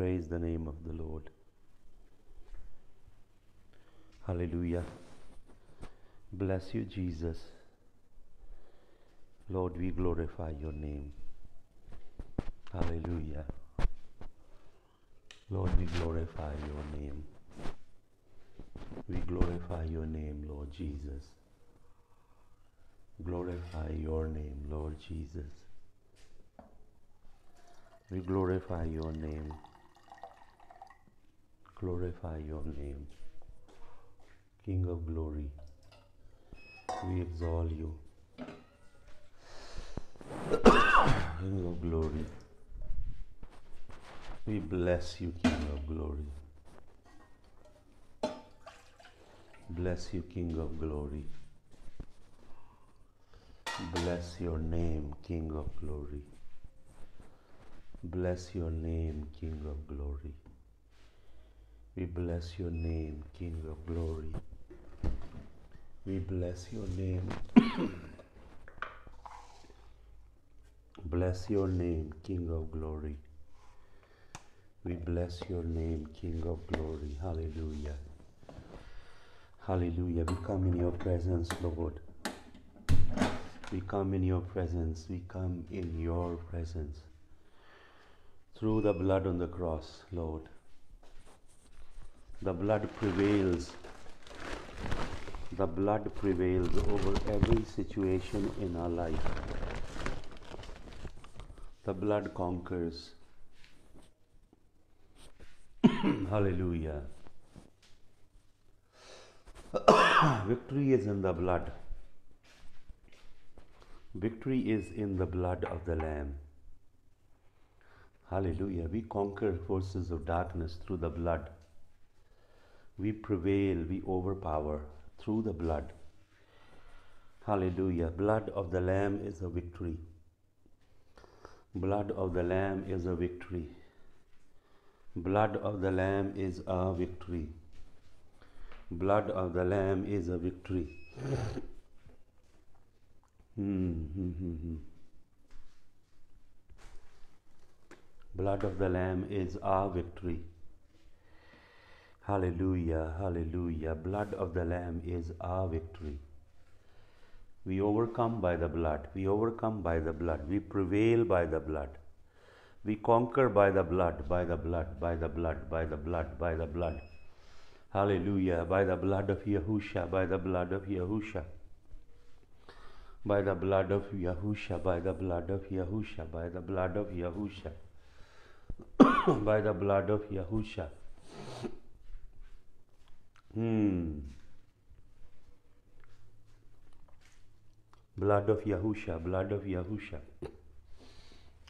Praise the name of the Lord. Hallelujah. Bless you, Jesus. Lord, we glorify your name. Hallelujah. Lord, we glorify your name. We glorify your name, Lord Jesus. Glorify your name, Lord Jesus. We glorify your name glorify your name. King of glory, we exalt you. King of glory, we bless you, King of glory. Bless you, King of glory. Bless your name, King of glory. Bless your name, King of glory. We bless your name, King of glory. We bless your name. bless your name, King of glory. We bless your name, King of glory. Hallelujah. Hallelujah. We come in your presence, Lord. We come in your presence. We come in your presence. Through the blood on the cross, Lord the blood prevails the blood prevails over every situation in our life the blood conquers hallelujah victory is in the blood victory is in the blood of the lamb hallelujah we conquer forces of darkness through the blood we prevail, we overpower through the blood. Hallelujah. Blood of the Lamb is a victory. Blood of the Lamb is a victory. Blood of the Lamb is a victory. Blood of the Lamb is a victory. Hmm, hmm, hmm, blood of the Lamb is our victory. Hallelujah, hallelujah. Blood of the Lamb is our victory. We overcome by the blood. We overcome by the blood. We prevail by the blood. We conquer by the blood, by the blood, by the blood, by the blood, by the blood. Hallelujah. By the blood of Yahusha, by the blood of Yahusha. By the blood of Yahusha, by the blood of Yahusha, by the blood of Yahusha. by the blood of Yahusha. Hmm. Blood of Yahusha, blood of Yahusha.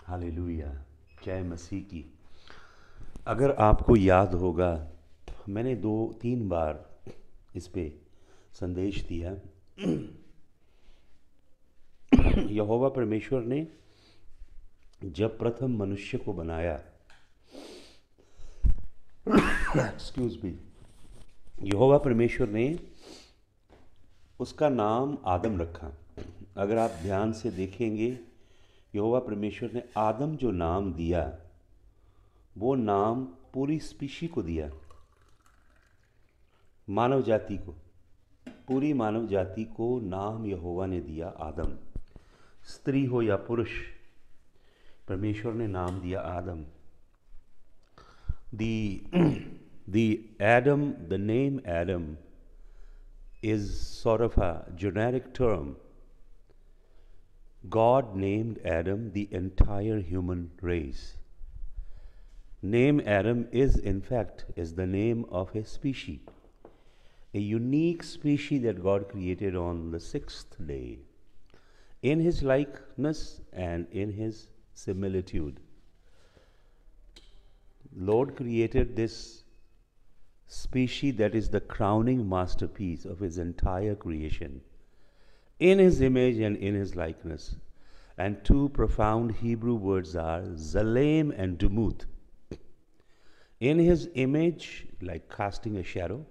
Hallelujah जय मसीह की अगर आपको याद होगा मैंने दो तीन बार इस पर संदेश दिया यहोवा परमेश्वर ने जब प्रथम मनुष्य को बनाया एक्सक्यूज मी यहोवा परमेश्वर ने उसका नाम आदम रखा अगर आप ध्यान से देखेंगे यहोवा परमेश्वर ने आदम जो नाम दिया वो नाम पूरी स्पीशी को दिया मानव जाति को पूरी मानव जाति को नाम यहोवा ने दिया आदम स्त्री हो या पुरुष परमेश्वर ने नाम दिया आदम दी The Adam, the name Adam, is sort of a generic term. God named Adam the entire human race. Name Adam is, in fact, is the name of a species, a unique species that God created on the sixth day, in His likeness and in His similitude. Lord created this species that is the crowning masterpiece of his entire creation, in his image and in his likeness. And two profound Hebrew words are Zalem and Dumuth. In his image, like casting a shadow,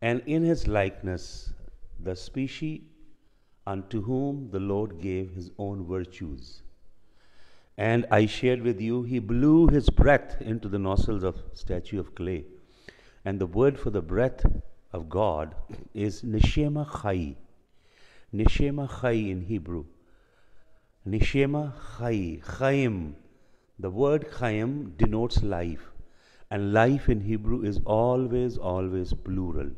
and in his likeness, the species unto whom the Lord gave his own virtues. And I shared with you, he blew his breath into the nostrils of statue of clay and the word for the breath of God is Neshema Chai. Neshema Chai in Hebrew. Neshema Chai. Chaim. The word Chaim denotes life. And life in Hebrew is always, always plural.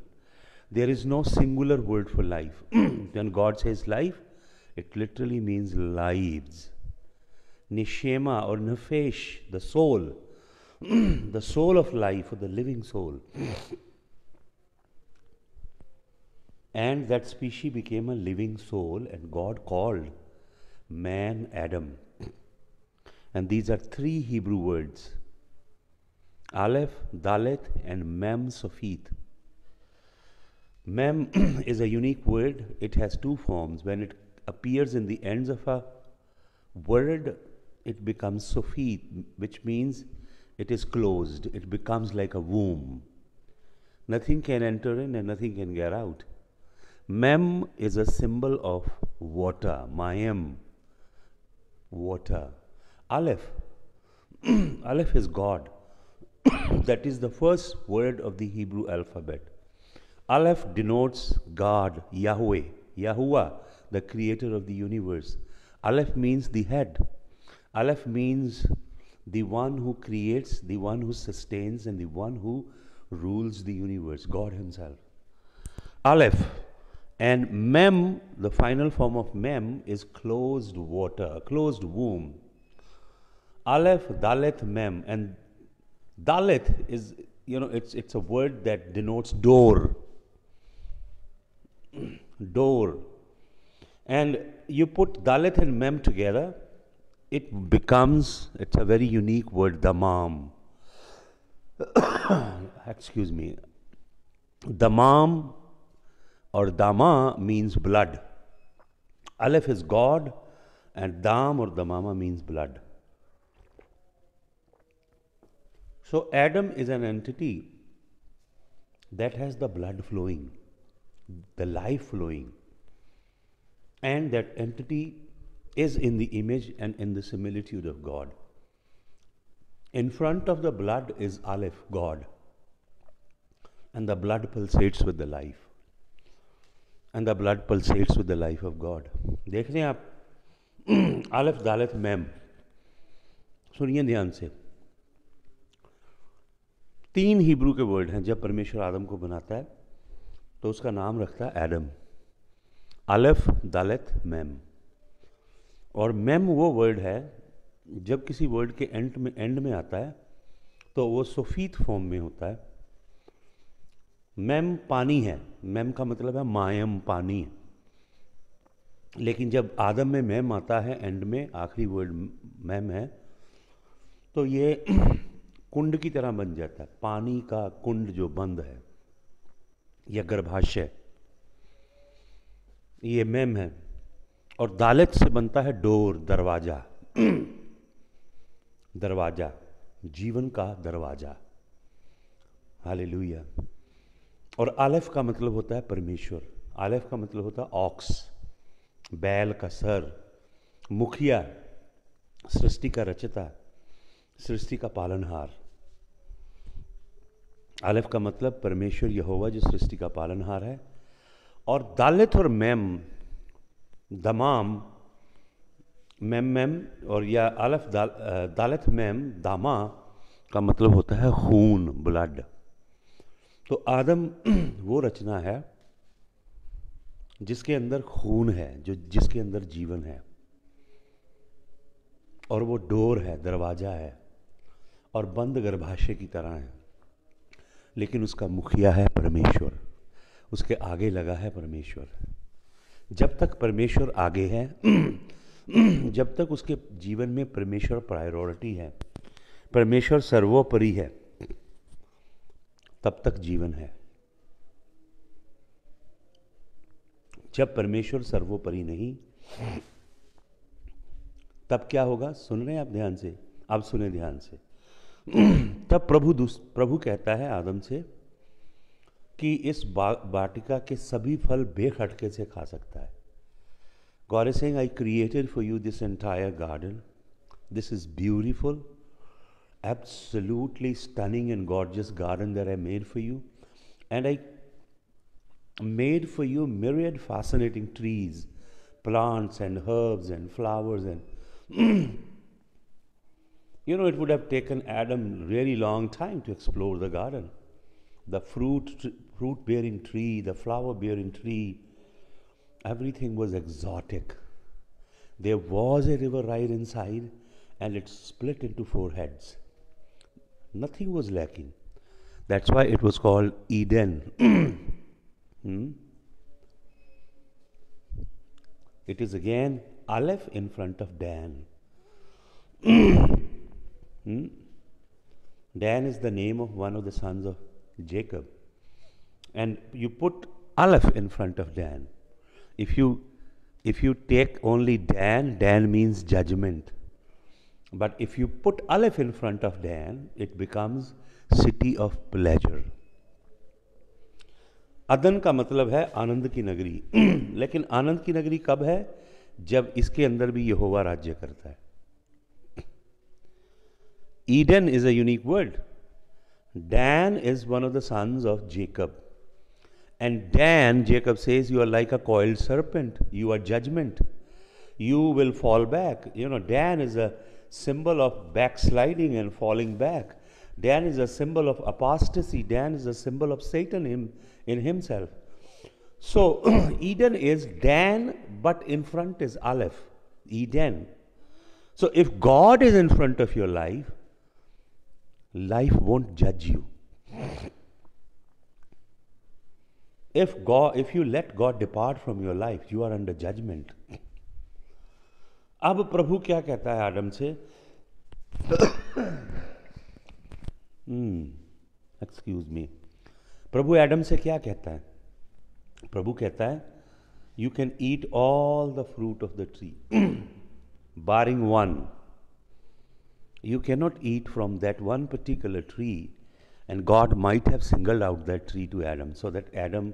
There is no singular word for life. when God says life, it literally means lives. Neshema or Nefesh, the soul the soul of life, or the living soul. And that species became a living soul, and God called man Adam. And these are three Hebrew words Aleph, Dalet, and Mem Sofit. Mem is a unique word. It has two forms. When it appears in the ends of a word, it becomes Sofit, which means it is closed, it becomes like a womb. Nothing can enter in and nothing can get out. Mem is a symbol of water, Mayam, water. Aleph, Aleph is God. that is the first word of the Hebrew alphabet. Aleph denotes God, Yahweh, Yahuwah, the creator of the universe. Aleph means the head. Aleph means the one who creates, the one who sustains, and the one who rules the universe, God Himself. Aleph and Mem, the final form of Mem, is closed water, closed womb. Aleph, Dalet, Mem, and Dalet is, you know, it's, it's a word that denotes door. door. And you put Dalet and Mem together, it becomes, it's a very unique word, damam. Excuse me. Damam or dama means blood. Aleph is God and dam or damama means blood. So Adam is an entity that has the blood flowing, the life flowing, and that entity is in the image and in the similitude of God. In front of the blood is Aleph, God, and the blood pulsates with the life. And the blood pulsates with the life of God. देख रहे हैं आप आलफ दालफ ma'am सुनिए ध्यान से तीन Hebrew के word हैं जब परमेश्वर आदम को बनाता है तो उसका नाम रखता है एडम अलफ दालत मैम और मैम वो वर्ड है जब किसी वर्ड के एंड में एंड में आता है तो वो सफ़ीत फॉर्म में होता है मैम पानी है मैम का मतलब है मायम पानी है लेकिन जब आदम में मैम आता है एंड में आखिरी वर्ड मैम है तो ये कुंड की तरह बन जाता है पानी का कुंड जो बंद है या गर्भाशय ये मैम है और दालत से बनता है डोर दरवाज़ा दरवाज़ा जीवन का दरवाज़ा हालेलुया और आलेफ का मतलब होता है परमेश्वर आलेफ का मतलब होता है ऑक्स बैल का सर मुखिया सृष्टि का रचता सृष्टि का पालनहार आलेफ का मतलब परमेश्वर होगा जो सृष्टि का पालनहार है और दालित और मैम दमाम मैम मैम और या अलफ दाल, दालत मैम दामा का मतलब होता है खून ब्लड तो आदम वो रचना है जिसके अंदर खून है जो जिसके अंदर जीवन है और वो डोर है दरवाज़ा है और बंद गर्भाशय की तरह है लेकिन उसका मुखिया है परमेश्वर उसके आगे लगा है परमेश्वर जब तक परमेश्वर आगे है जब तक उसके जीवन में परमेश्वर प्रायोरिटी है परमेश्वर सर्वोपरि है तब तक जीवन है जब परमेश्वर सर्वोपरि नहीं तब क्या होगा सुन रहे हैं आप ध्यान से आप सुने ध्यान से तब प्रभु प्रभु कहता है आदम से कि इस बाटिका के सभी फल बेखटके से खा सकता है गौरे सिंह I created for you this entire garden this is beautiful absolutely stunning and gorgeous garden that I made for you and I made for you myriad fascinating trees plants and herbs and flowers and you know it would have taken Adam really long time to explore the garden the fruit fruit bearing tree, the flower bearing tree, everything was exotic. There was a river right inside and it split into four heads. Nothing was lacking. That's why it was called Eden. hmm? It is again Aleph in front of Dan. hmm? Dan is the name of one of the sons of Jacob. and you put Aleph in front of Dan. If you, if you take only Dan, Dan means judgment. But if you put Aleph in front of Dan, it becomes city of pleasure. अदन का मतलब है आनंद की नगरी लेकिन आनंद की नगरी कब है जब इसके अंदर भी यहोवा राज्य करता है Eden is a unique word. Dan is one of the sons of Jacob. And Dan, Jacob says, You are like a coiled serpent. You are judgment. You will fall back. You know, Dan is a symbol of backsliding and falling back. Dan is a symbol of apostasy. Dan is a symbol of Satan in, in himself. So, Eden is Dan, but in front is Aleph. Eden. So, if God is in front of your life, life won't judge you if God, if you let God depart from your life, you are under judgment. अब प्रभु क्या कहता है Adam से excuse hmm, me प्रभु Adam से क्या कहता है प्रभु कहता है you can eat all the fruit of the tree barring one you cannot eat from that one particular tree and god might have singled out that tree to adam so that adam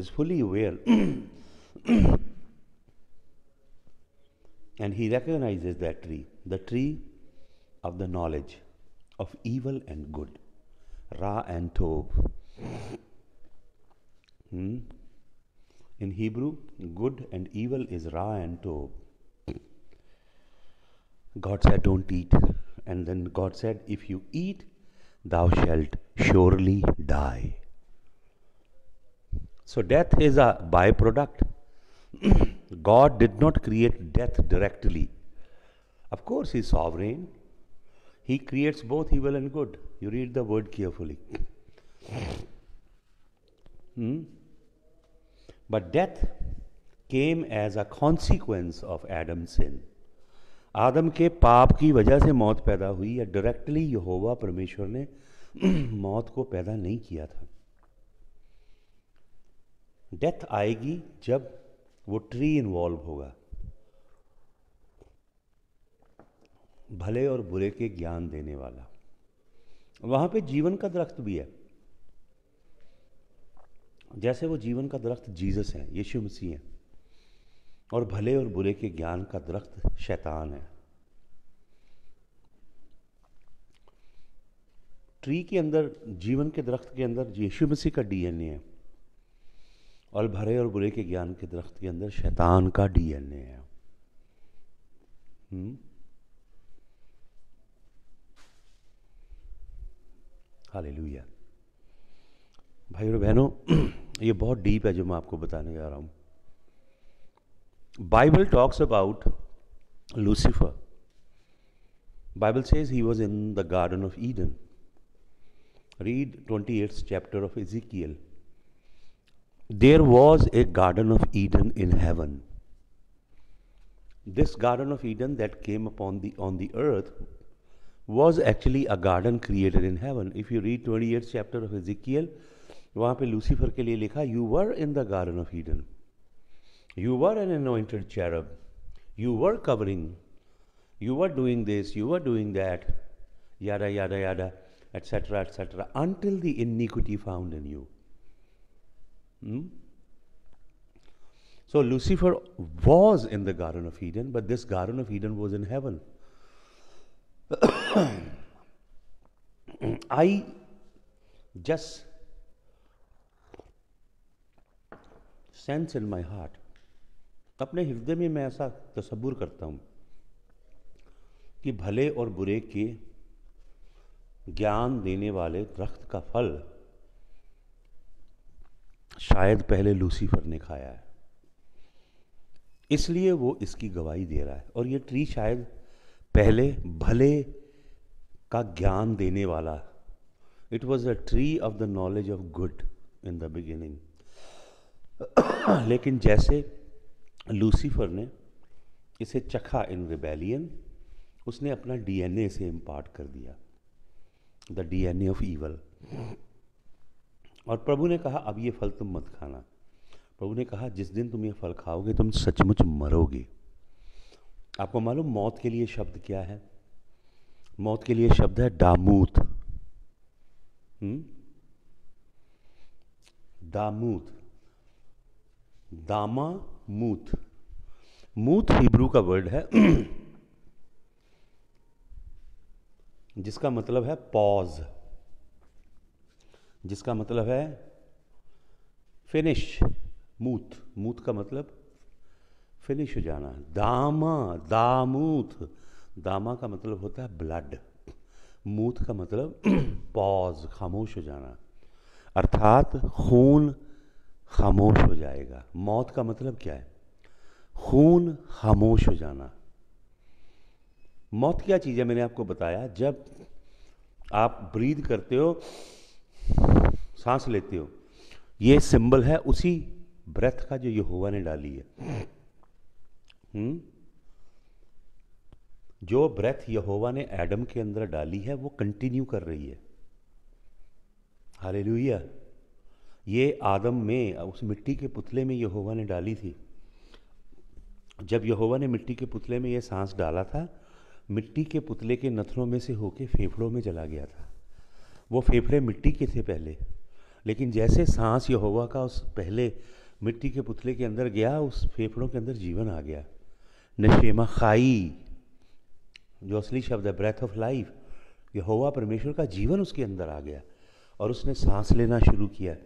is fully aware and he recognizes that tree, the tree of the knowledge of evil and good, Ra and Tov. Hmm? In Hebrew, good and evil is Ra and Tov. God said, Don't eat. And then God said, If you eat, thou shalt surely die. So death is a byproduct. God did not create death directly. Of course, He is sovereign. He creates both evil and good. You read the word carefully. Hmm? But death came as a consequence of Adam's sin. आदम के पाप की वजह से मौत पैदा हुई या डायरेक्टली यहोवा परमेश्वर ने मौत को पैदा नहीं किया था डेथ आएगी जब वो ट्री इन्वॉल्व होगा भले और बुरे के ज्ञान देने वाला वहां पे जीवन का दरख्त भी है जैसे वो जीवन का दरख्त जीसस है यीशु मसीह है और भले और बुरे के ज्ञान का दरख्त शैतान है ट्री के अंदर जीवन के दरख्त के अंदर यीशु मसीह का डीएनए है और भरे और बुरे के ज्ञान के दरख्त के अंदर शैतान का डीएनए है हुँ? हम्म? हालेलुया भाई और बहनों ये बहुत डीप है जो मैं आपको बताने जा रहा हूं Bible talks about Lucifer Bible says he was in the garden of Eden read twenty eighth chapter of Ezekiel There was a Garden of Eden in heaven. This Garden of Eden that came upon the on the earth was actually a garden created in heaven. If you read 28th chapter of Ezekiel, वहाँ पे Lucifer के लिए लिखा you were in the garden of Eden you were an anointed cherub you were covering you were doing this you were doing that yada yada yada etc etc until the iniquity found in you Hmm? So Lucifer was in the Garden of Eden, but this Garden of Eden was in heaven. I just sense in my heart, अपने हृदय में मैं ऐसा तस्वुर करता हूँ कि भले और बुरे के ज्ञान देने वाले दरख्त का फल शायद पहले लूसीफर ने खाया है इसलिए वो इसकी गवाही दे रहा है और ये ट्री शायद पहले भले का ज्ञान देने वाला it was a tree of the knowledge of good in the beginning लेकिन जैसे लूसीफर ने इसे चखा इन रिबेलियन उसने अपना डीएनए से इम्पार्ट कर दिया द डीएनए ऑफ ईवल और प्रभु ने कहा अब ये फल तुम मत खाना प्रभु ने कहा जिस दिन तुम ये फल खाओगे तुम सचमुच मरोगे आपको मालूम मौत के लिए शब्द क्या है मौत के लिए शब्द है दामूत दामूत हम्म? दामा मूत मूत हिब्रू का वर्ड है जिसका मतलब है पॉज जिसका मतलब है फिनिश मूत मूत का मतलब फिनिश हो जाना दामा दामूत दामा का मतलब होता है ब्लड मूत का मतलब पॉज खामोश हो जाना अर्थात खून खामोश हो जाएगा मौत का मतलब क्या है खून खामोश हो जाना मौत क्या चीज़ है मैंने आपको बताया जब आप ब्रीद करते हो सांस लेते हो ये सिंबल है उसी ब्रेथ का जो यहोवा ने डाली है हुँ? हम्म? जो ब्रेथ यहोवा ने एडम के अंदर डाली है वो कंटिन्यू कर रही है लुहिया ये आदम में उस मिट्टी के पुतले में यहोवा ने डाली थी जब यहोवा ने मिट्टी के पुतले में यह सांस डाला था मिट्टी के पुतले के नथनों में से होके फेफड़ों में चला गया था वो फेफड़े मिट्टी के थे पहले लेकिन जैसे सांस यहोवा का उस पहले मिट्टी के पुतले के अंदर गया उस फेफड़ों के अंदर जीवन आ गया नशेमा खाई जो असली शब्द है ब्रेथ ऑफ लाइफ यहोवा परमेश्वर का जीवन उसके अंदर आ गया और उसने सांस लेना शुरू किया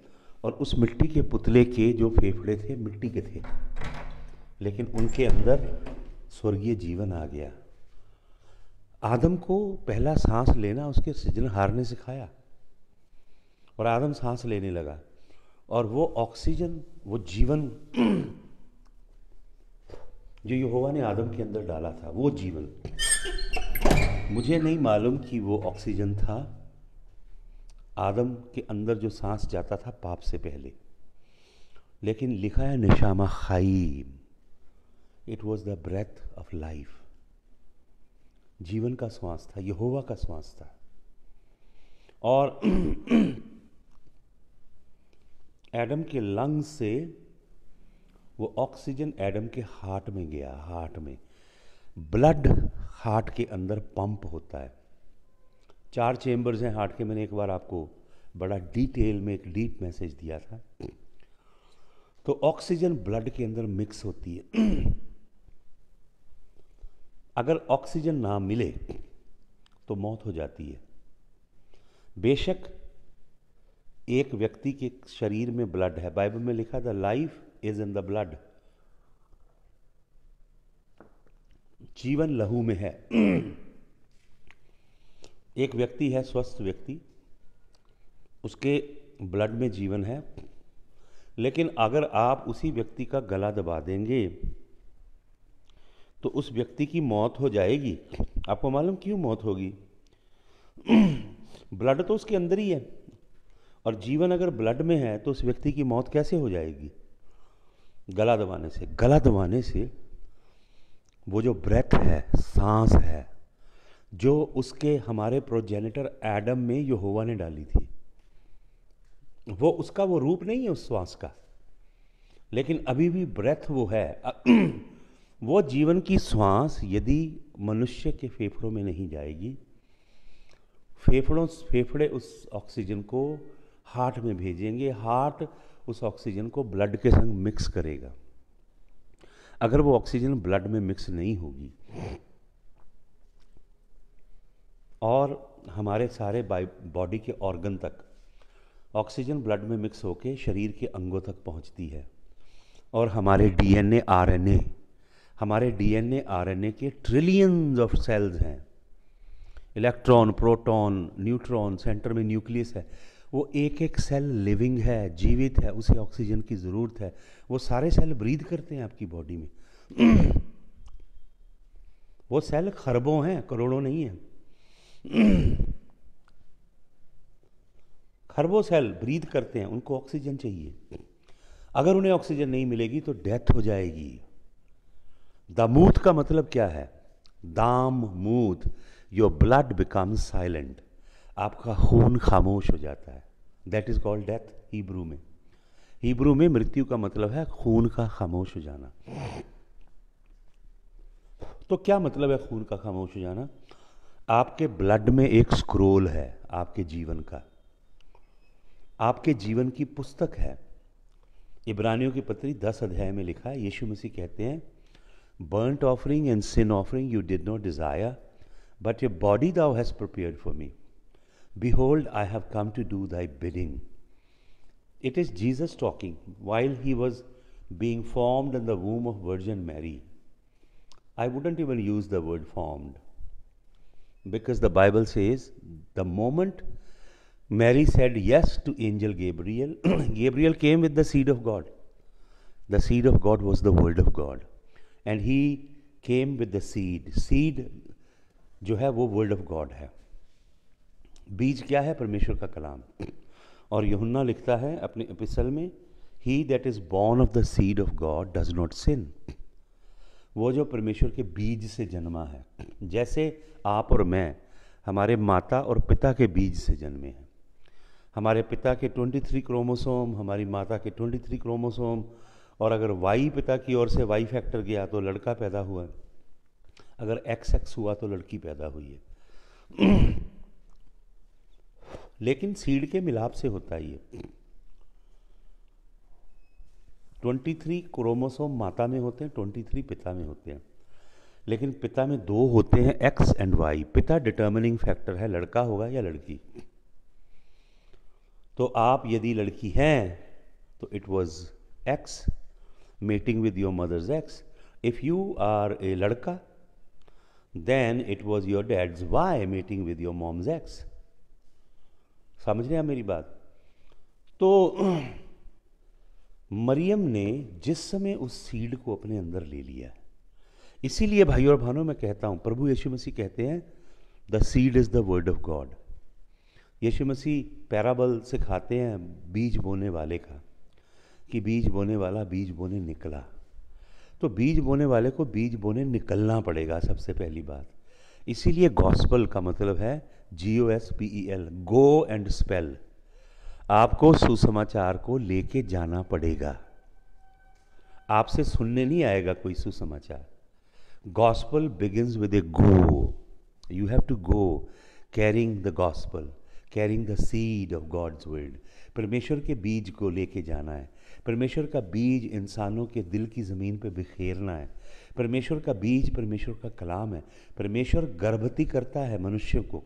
और उस मिट्टी के पुतले के जो फेफड़े थे मिट्टी के थे लेकिन उनके अंदर स्वर्गीय जीवन आ गया आदम को पहला सांस लेना उसके सृजनहार ने सिखाया और आदम सांस लेने लगा और वो ऑक्सीजन वो जीवन जो यहोवा ने आदम के अंदर डाला था वो जीवन मुझे नहीं मालूम कि वो ऑक्सीजन था आदम के अंदर जो सांस जाता था पाप से पहले लेकिन लिखा है निशामा खाइम it was the breath of life जीवन का श्वास था यहोवा का श्वास था और एडम के लंग से वो ऑक्सीजन एडम के हार्ट में गया हार्ट में ब्लड हार्ट के अंदर पंप होता है चार चेंबर्स हैं हार्ट के मैंने एक बार आपको बड़ा डिटेल में एक डीप मैसेज दिया था तो ऑक्सीजन ब्लड के अंदर मिक्स होती है अगर ऑक्सीजन ना मिले तो मौत हो जाती है बेशक एक व्यक्ति के शरीर में ब्लड है बाइबल में लिखा था life is in the blood जीवन लहू में है एक व्यक्ति है स्वस्थ व्यक्ति उसके ब्लड में जीवन है लेकिन अगर आप उसी व्यक्ति का गला दबा देंगे तो उस व्यक्ति की मौत हो जाएगी आपको मालूम क्यों मौत होगी ब्लड तो उसके अंदर ही है और जीवन अगर ब्लड में है तो उस व्यक्ति की मौत कैसे हो जाएगी गला दबाने से गला दबाने से वो जो ब्रेथ है सांस है जो उसके हमारे प्रोजेनेटर एडम में यहोवा ने डाली थी वो उसका वो रूप नहीं है उस श्वास का लेकिन अभी भी ब्रेथ वो है वो जीवन की श्वास यदि मनुष्य के फेफड़ों में नहीं जाएगी फेफड़ों फेफड़े उस ऑक्सीजन को हार्ट में भेजेंगे हार्ट उस ऑक्सीजन को ब्लड के संग मिक्स करेगा अगर वो ऑक्सीजन ब्लड में मिक्स नहीं होगी और हमारे सारे बॉडी के ऑर्गन तक ऑक्सीजन ब्लड में मिक्स होकर शरीर के अंगों तक पहुंचती है और हमारे डीएनए आरएनए हमारे डीएनए आरएनए के ट्रिलियंस ऑफ सेल्स हैं इलेक्ट्रॉन प्रोटॉन न्यूट्रॉन सेंटर में न्यूक्लियस है वो एक एक सेल लिविंग है जीवित है उसे ऑक्सीजन की ज़रूरत है वो सारे सेल ब्रीद करते हैं आपकी बॉडी में वो सेल खरबों हैं करोड़ों नहीं हैं खरबों सेल ब्रीद करते हैं उनको ऑक्सीजन चाहिए अगर उन्हें ऑक्सीजन नहीं मिलेगी तो डेथ हो जाएगी दामूत का मतलब क्या है दाम मूत योर ब्लड बिकम साइलेंट आपका खून खामोश हो जाता है that is called death Hebrew में हीब्रू में मृत्यु का मतलब है खून का खामोश हो जाना तो क्या मतलब है खून का खामोश हो जाना आपके ब्लड में एक स्क्रोल है आपके जीवन का आपके जीवन की पुस्तक है इब्रानियों की पत्री दस अध्याय में लिखा है यीशु मसीह कहते हैं Burnt offering and sin offering you did not desire, but a body thou hast prepared for me. Behold, I have come to do thy bidding. It is Jesus talking while he was being formed in the womb of Virgin Mary. I wouldn't even use the word formed because the Bible says the moment Mary said yes to angel Gabriel, Gabriel came with the seed of God. The seed of God was the word of God. And he came with the seed seed जो है वो world of God है बीज क्या है परमेश्वर का कलाम और यहुन्ना लिखता है अपने एपिसल में he that is born of the seed of God does not sin वो जो परमेश्वर के बीज से जन्मा है जैसे आप और मैं हमारे माता और पिता के बीज से जन्मे हैं हमारे पिता के 23 क्रोमोसोम हमारी माता के 23 क्रोमोसोम और अगर वाई पिता की ओर से वाई फैक्टर गया तो लड़का पैदा हुआ अगर एक्स एक्स हुआ तो लड़की पैदा हुई है लेकिन सीड के मिलाप से होता है ट्वेंटी 23 क्रोमोसोम माता में होते हैं 23 पिता में होते हैं लेकिन पिता में दो होते हैं एक्स एंड वाई पिता डिटर्मिनिंग फैक्टर है लड़का होगा या लड़की तो आप यदि लड़की हैं तो it was X meeting with your mother's X if you are a लड़का then it was your dad's Y meeting with your mom's X समझ रहे हैं मेरी बात तो मरियम ने जिस समय उस सीड को अपने अंदर ले लिया इसीलिए भाई और बहनों मैं कहता हूँ प्रभु यीशु मसीह कहते हैं the seed is the word of God यीशु मसीह पैराबल सिखाते हैं बीज बोने वाले का कि बीज बोने वाला बीज बोने निकला तो बीज बोने वाले को बीज बोने निकलना पड़ेगा सबसे पहली बात इसीलिए गॉस्पल का मतलब है G O S P E L go and spell आपको सुसमाचार को लेके जाना पड़ेगा आपसे सुनने नहीं आएगा कोई सुसमाचार gospel begins with a go you have to go carrying the gospel carrying the seed of God's world परमेश्वर के बीज को लेके जाना है परमेश्वर का बीज इंसानों के दिल की ज़मीन पर बिखेरना है परमेश्वर का बीज परमेश्वर का कलाम है परमेश्वर गर्भवती करता है मनुष्य को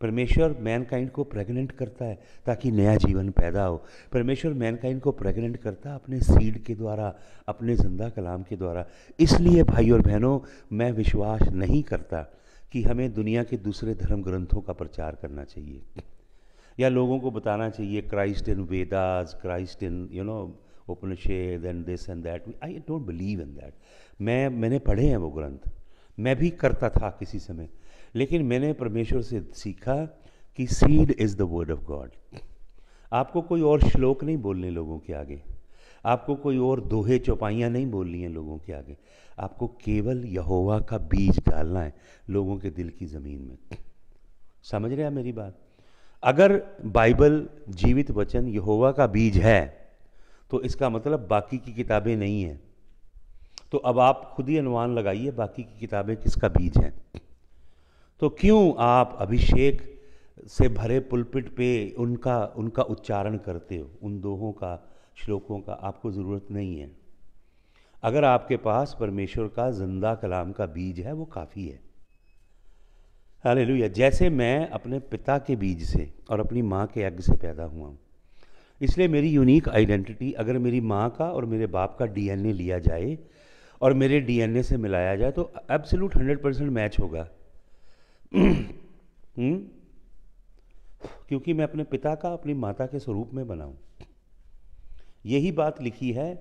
परमेश्वर मैनकाइंड को प्रेग्नेंट करता है ताकि नया जीवन पैदा हो परमेश्वर मैनकाइंड को प्रेग्नेंट करता है अपने सीड के द्वारा अपने जिंदा कलाम के द्वारा इसलिए भाई और बहनों मैं विश्वास नहीं करता कि हमें दुनिया के दूसरे धर्म ग्रंथों का प्रचार करना चाहिए या लोगों को बताना चाहिए Christ in Vedas Christ in you know Upanishad and this and that I don't believe in that मैं मैंने पढ़े हैं वो ग्रंथ मैं भी करता था किसी समय लेकिन मैंने परमेश्वर से सीखा कि seed is the word of God आपको कोई और श्लोक नहीं बोलने लोगों के आगे आपको कोई और दोहे चौपाइयाँ नहीं बोलनी हैं लोगों के आगे आपको केवल यहोवा का बीज डालना है लोगों के दिल की ज़मीन में समझ रहे हैं मेरी बात अगर बाइबल जीवित वचन यहोवा का बीज है तो इसका मतलब बाकी की किताबें नहीं हैं तो अब आप खुद ही अनुमान लगाइए बाकी की किताबें किसका बीज हैं तो क्यों आप अभिषेक से भरे पुलपिट पे उनका उनका उच्चारण करते हो उन दोहों का श्लोकों का आपको ज़रूरत नहीं है अगर आपके पास परमेश्वर का जिंदा कलाम का बीज है वो काफ़ी है हालेलुया जैसे मैं अपने पिता के बीज से और अपनी माँ के यज्ञ से पैदा हुआ हूँ इसलिए मेरी यूनिक आइडेंटिटी अगर मेरी माँ का और मेरे बाप का डीएनए लिया जाए और मेरे डीएनए से मिलाया जाए तो एब्सोल्यूट हंड्रेड परसेंट मैच होगा हम्म? क्योंकि मैं अपने पिता का अपनी माता के स्वरूप में बनाऊं यही बात लिखी है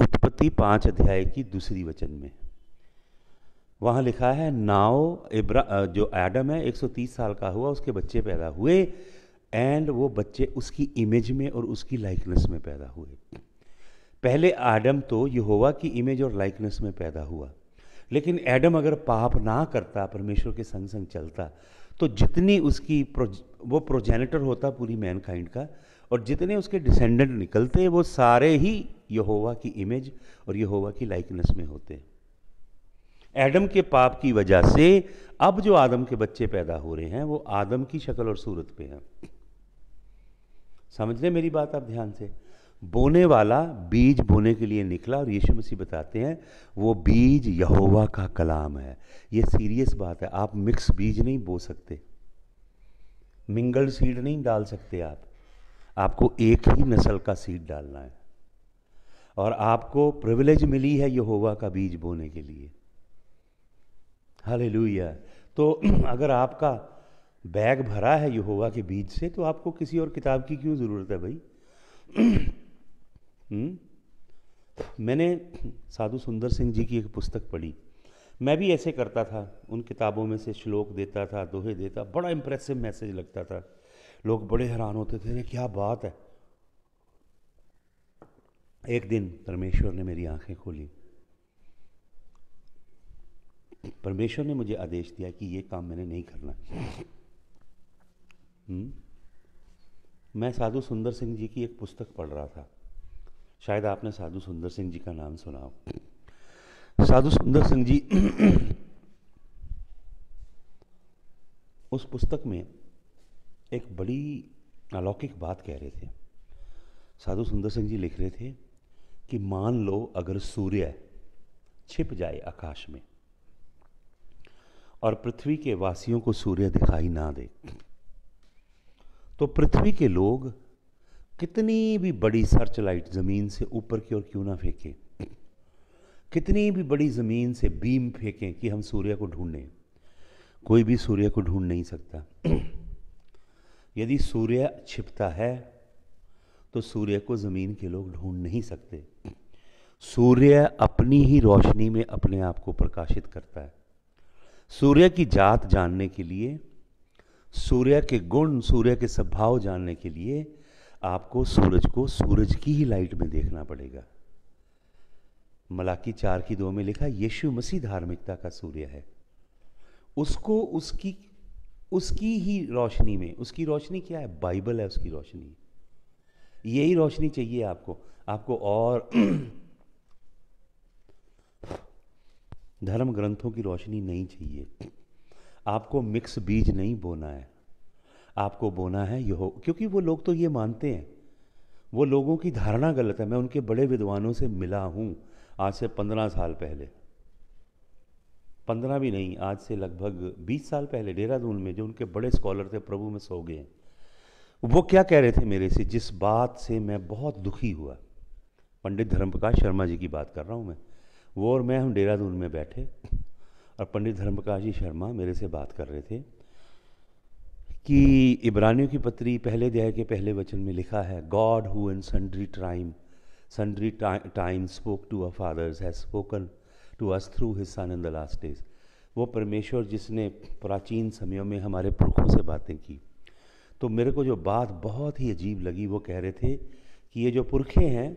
उत्पत्ति पाँच अध्याय की दूसरी वचन में वहाँ लिखा है नाव इब्रा जो एडम है 130 साल का हुआ उसके बच्चे पैदा हुए एंड वो बच्चे उसकी इमेज में और उसकी लाइकनेस में पैदा हुए पहले आडम तो यहोवा की इमेज और लाइकनेस में पैदा हुआ लेकिन एडम अगर पाप ना करता परमेश्वर के संग संग चलता तो जितनी उसकी प्रोज, वो प्रोजेनेटर होता पूरी मैनकाइंड का और जितने उसके डिसेंडेंट निकलते वो सारे ही यहोवा की इमेज और यहोवा की लाइकनेस में होते एडम के पाप की वजह से अब जो आदम के बच्चे पैदा हो रहे हैं वो आदम की शक्ल और सूरत पे हैं समझ रहे मेरी बात आप ध्यान से बोने वाला बीज बोने के लिए निकला और यीशु मसीह बताते हैं वो बीज यहोवा का कलाम है ये सीरियस बात है आप मिक्स बीज नहीं बो सकते मिंगल सीड नहीं डाल सकते आप आपको एक ही नस्ल का सीड डालना है और आपको प्रिविलेज मिली है यहोवा का बीज बोने के लिए हालेलुया तो अगर आपका बैग भरा है यहोवा के बीज से तो आपको किसी और किताब की क्यों ज़रूरत है भाई हम्म? मैंने साधु सुंदर सिंह जी की एक पुस्तक पढ़ी मैं भी ऐसे करता था उन किताबों में से श्लोक देता था दोहे देता बड़ा इम्प्रेसिव मैसेज लगता था लोग बड़े हैरान होते थे क्या बात है एक दिन परमेश्वर ने मेरी आंखें खोली परमेश्वर ने मुझे आदेश दिया कि ये काम मैंने नहीं करना हम्म? मैं साधु सुंदर सिंह जी की एक पुस्तक पढ़ रहा था शायद आपने साधु सुंदर सिंह जी का नाम सुना हो साधु सुंदर सिंह जी उस पुस्तक में एक बड़ी अलौकिक बात कह रहे थे साधु सुंदर सिंह जी लिख रहे थे कि मान लो अगर सूर्य छिप जाए आकाश में और पृथ्वी के वासियों को सूर्य दिखाई ना दे तो पृथ्वी के लोग कितनी भी बड़ी सर्च लाइट ज़मीन से ऊपर की ओर क्यों ना फेंकें कितनी भी बड़ी ज़मीन से बीम फेंकें कि हम सूर्य को ढूंढें कोई भी सूर्य को ढूंढ नहीं सकता यदि सूर्य छिपता है तो सूर्य को ज़मीन के लोग ढूंढ नहीं सकते सूर्य अपनी ही रोशनी में अपने आप को प्रकाशित करता है सूर्य की जात जानने के लिए सूर्य के गुण सूर्य के स्वभाव जानने के लिए आपको सूरज को सूरज की ही लाइट में देखना पड़ेगा मलाकी चार की दो में लिखा यीशु मसीह धार्मिकता का सूर्य है उसको उसकी उसकी ही रोशनी में उसकी रोशनी क्या है बाइबल है उसकी रोशनी यही रोशनी चाहिए आपको आपको और धर्म ग्रंथों की रोशनी नहीं चाहिए आपको मिक्स बीज नहीं बोना है आपको बोना है यह क्योंकि वो लोग तो ये मानते हैं वो लोगों की धारणा गलत है मैं उनके बड़े विद्वानों से मिला हूँ आज से पंद्रह साल पहले पंद्रह भी नहीं आज से लगभग बीस साल पहले देहरादून में जो उनके बड़े स्कॉलर थे प्रभु में सो गए वो क्या कह रहे थे मेरे से जिस बात से मैं बहुत दुखी हुआ पंडित प्रकाश शर्मा जी की बात कर रहा हूँ मैं वो और मैं हम देहरादून में बैठे और पंडित धर्मकाश जी शर्मा मेरे से बात कर रहे थे कि इब्रानियों की पत्री पहले अध्याय के पहले वचन में लिखा है God who in sundry time sundry time spoke to a fathers has spoken to us through his son in the last days वो परमेश्वर जिसने प्राचीन समयों में हमारे पुरखों से बातें की तो मेरे को जो बात बहुत ही अजीब लगी वो कह रहे थे कि ये जो पुरखे हैं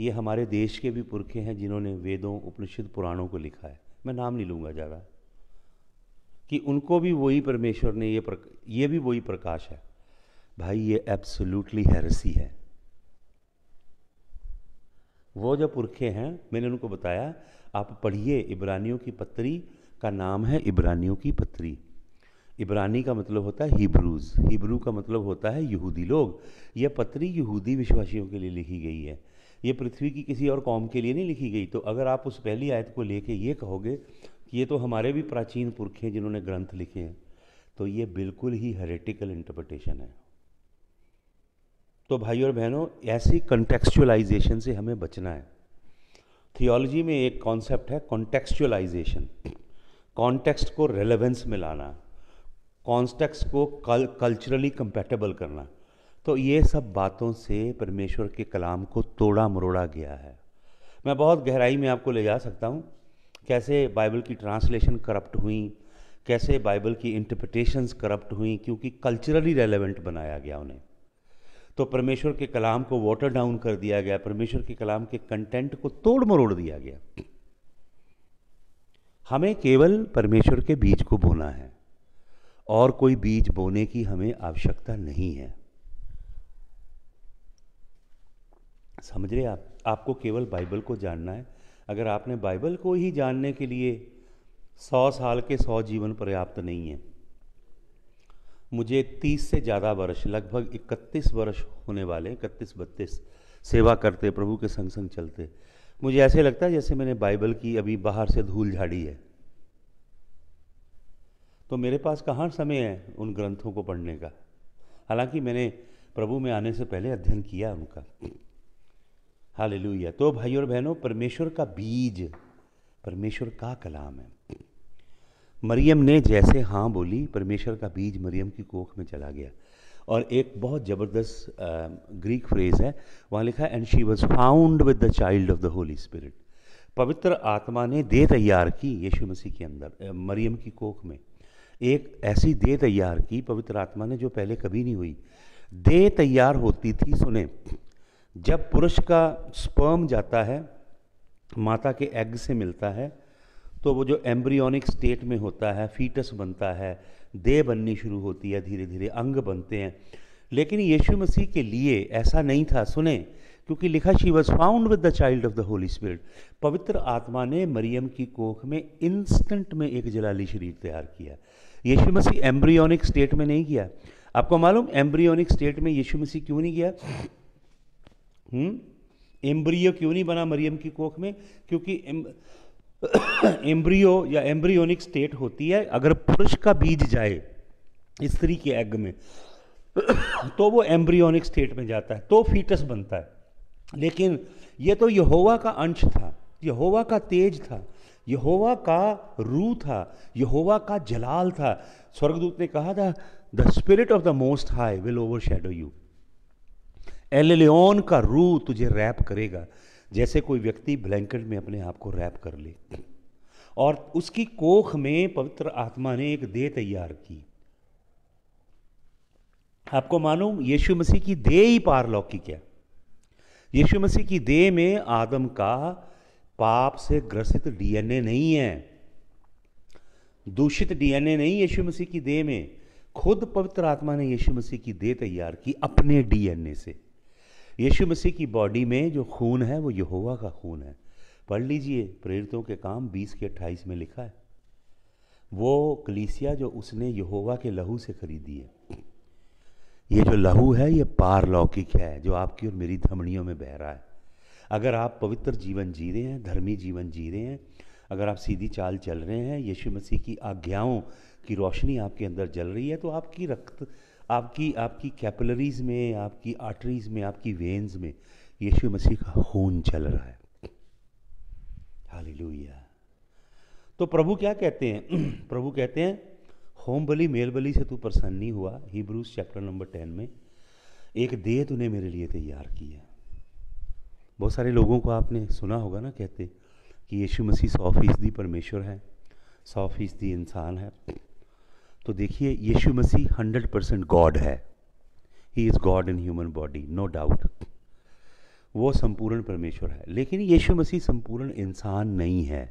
ये हमारे देश के भी पुरखे हैं जिन्होंने वेदों उपनिषद पुराणों को लिखा है मैं नाम नहीं लूँगा ज़्यादा कि उनको भी वही परमेश्वर ने ये प्रक, ये भी वही प्रकाश है भाई ये एब्सोल्युटली हैरसी है वो जो पुरखे हैं मैंने उनको बताया आप पढ़िए इब्रानियों की पत्री का नाम है इब्रानियों की पत्री इब्रानी का मतलब होता है हिब्रूज हिब्रू का मतलब होता है यहूदी लोग यह पत्री यहूदी विश्वासियों के लिए लिखी गई है ये पृथ्वी की किसी और कौम के लिए नहीं लिखी गई तो अगर आप उस पहली आयत को लेके ये कहोगे कि ये तो हमारे भी प्राचीन पुरखे हैं जिन्होंने ग्रंथ लिखे हैं तो ये बिल्कुल ही हेरेटिकल इंटरप्रटेशन है तो भाई और बहनों ऐसी कंटेक्चुअलाइजेशन से हमें बचना है थियोलॉजी में एक कॉन्सेप्ट है कॉन्टेक्चुअलाइजेशन कॉन्टेक्स्ट को रेलेवेंस में लाना कॉन्टेक्स्ट को कल कल्चरली कंपेटेबल करना तो ये सब बातों से परमेश्वर के कलाम को तोड़ा मरोड़ा गया है मैं बहुत गहराई में आपको ले जा सकता हूँ कैसे बाइबल की ट्रांसलेशन करप्ट हुई कैसे बाइबल की इंटरप्रटेशंस करप्ट हुई क्योंकि कल्चरली रेलेवेंट बनाया गया उन्हें तो परमेश्वर के कलाम को वाटर डाउन कर दिया गया परमेश्वर के कलाम के कंटेंट को तोड़ मरोड़ दिया गया हमें केवल परमेश्वर के बीज को बोना है और कोई बीज बोने की हमें आवश्यकता नहीं है समझ रहे आप आपको केवल बाइबल को जानना है अगर आपने बाइबल को ही जानने के लिए सौ साल के सौ जीवन पर्याप्त नहीं है मुझे तीस से ज़्यादा वर्ष लगभग इकतीस वर्ष होने वाले इकतीस बत्तीस सेवा करते प्रभु के संग संग चलते मुझे ऐसे लगता है जैसे मैंने बाइबल की अभी बाहर से धूल झाड़ी है तो मेरे पास कहाँ समय है उन ग्रंथों को पढ़ने का हालांकि मैंने प्रभु में आने से पहले अध्ययन किया उनका हालेलुया तो भाइयों और बहनों परमेश्वर का बीज परमेश्वर का कलाम है मरियम ने जैसे हाँ बोली परमेश्वर का बीज मरियम की कोख में चला गया और एक बहुत ज़बरदस्त ग्रीक फ्रेज़ है वहाँ लिखा है and she was found with the child of the Holy Spirit पवित्र आत्मा ने दे तैयार की यीशु मसीह के अंदर मरियम की कोख में एक ऐसी दे तैयार की पवित्र आत्मा ने जो पहले कभी नहीं हुई दे तैयार होती थी सुने जब पुरुष का स्पर्म जाता है माता के एग से मिलता है तो वो जो एम्ब्रियोनिक स्टेट में होता है फीटस बनता है देह बननी शुरू होती है धीरे धीरे अंग बनते हैं लेकिन यीशु मसीह के लिए ऐसा नहीं था सुने क्योंकि लिखा she was found with the child of the Holy Spirit पवित्र आत्मा ने मरियम की कोख में इंस्टेंट में एक जलाली शरीर तैयार किया यीशु मसीह एम्ब्रियोनिक स्टेट में नहीं गया आपको मालूम एम्ब्रियोनिक स्टेट में यीशु मसीह क्यों नहीं गया हम्म? एम्ब्रियो क्यों नहीं बना मरियम की कोख में क्योंकि एम्ब्रियो या एम्ब्रियोनिक स्टेट होती है अगर पुरुष का बीज जाए स्त्री के एग में तो वो एम्ब्रियोनिक स्टेट में जाता है तो फीटस बनता है लेकिन ये तो यहोवा का अंश था यहोवा का तेज था यहोवा का रू था यहोवा का जलाल था स्वर्गदूत ने कहा था the spirit of the Most High will overshadow you एलियोन का रूह तुझे रैप करेगा जैसे कोई व्यक्ति ब्लैंकेट में अपने आप को रैप कर ले और उसकी कोख में पवित्र आत्मा ने एक देह तैयार की आपको मालूम यीशु मसीह की दे ही पारलौकिक है यीशु मसीह की देह में आदम का पाप से ग्रसित डीएनए नहीं है दूषित डीएनए नहीं यीशु मसीह की देह में खुद पवित्र आत्मा ने यीशु मसीह की दे तैयार की अपने डीएनए से यीशु मसीह की बॉडी में जो खून है वो यहोवा का खून है पढ़ लीजिए प्रेरितों के काम 20 के 28 में लिखा है वो कलीसिया जो उसने यहोवा के लहू से खरीदी है ये जो लहू है ये पारलौकिक है जो आपकी और मेरी धमनियों में बह रहा है अगर आप पवित्र जीवन जी रहे हैं धर्मी जीवन जी रहे हैं अगर आप सीधी चाल चल रहे हैं यीशु मसीह की आज्ञाओं की रोशनी आपके अंदर जल रही है तो आपकी रक्त आपकी आपकी कैपलरीज में आपकी आर्टरीज में आपकी वेन्स में यीशु मसीह का खून चल रहा है हालेलुया तो प्रभु क्या कहते हैं प्रभु कहते हैं होम बलि मेल बलि से तू प्रसन्न नहीं हुआ हिब्रूज चैप्टर नंबर टेन में एक देह तूने मेरे लिए तैयार किया बहुत सारे लोगों को आपने सुना होगा ना कहते कि यीशु मसीह सौ फीसदी परमेश्वर है सौ फीसदी इंसान है तो देखिए यीशु मसीह हंड्रेड परसेंट गॉड है he is God in human body no doubt वो संपूर्ण परमेश्वर है लेकिन यीशु मसीह संपूर्ण इंसान नहीं है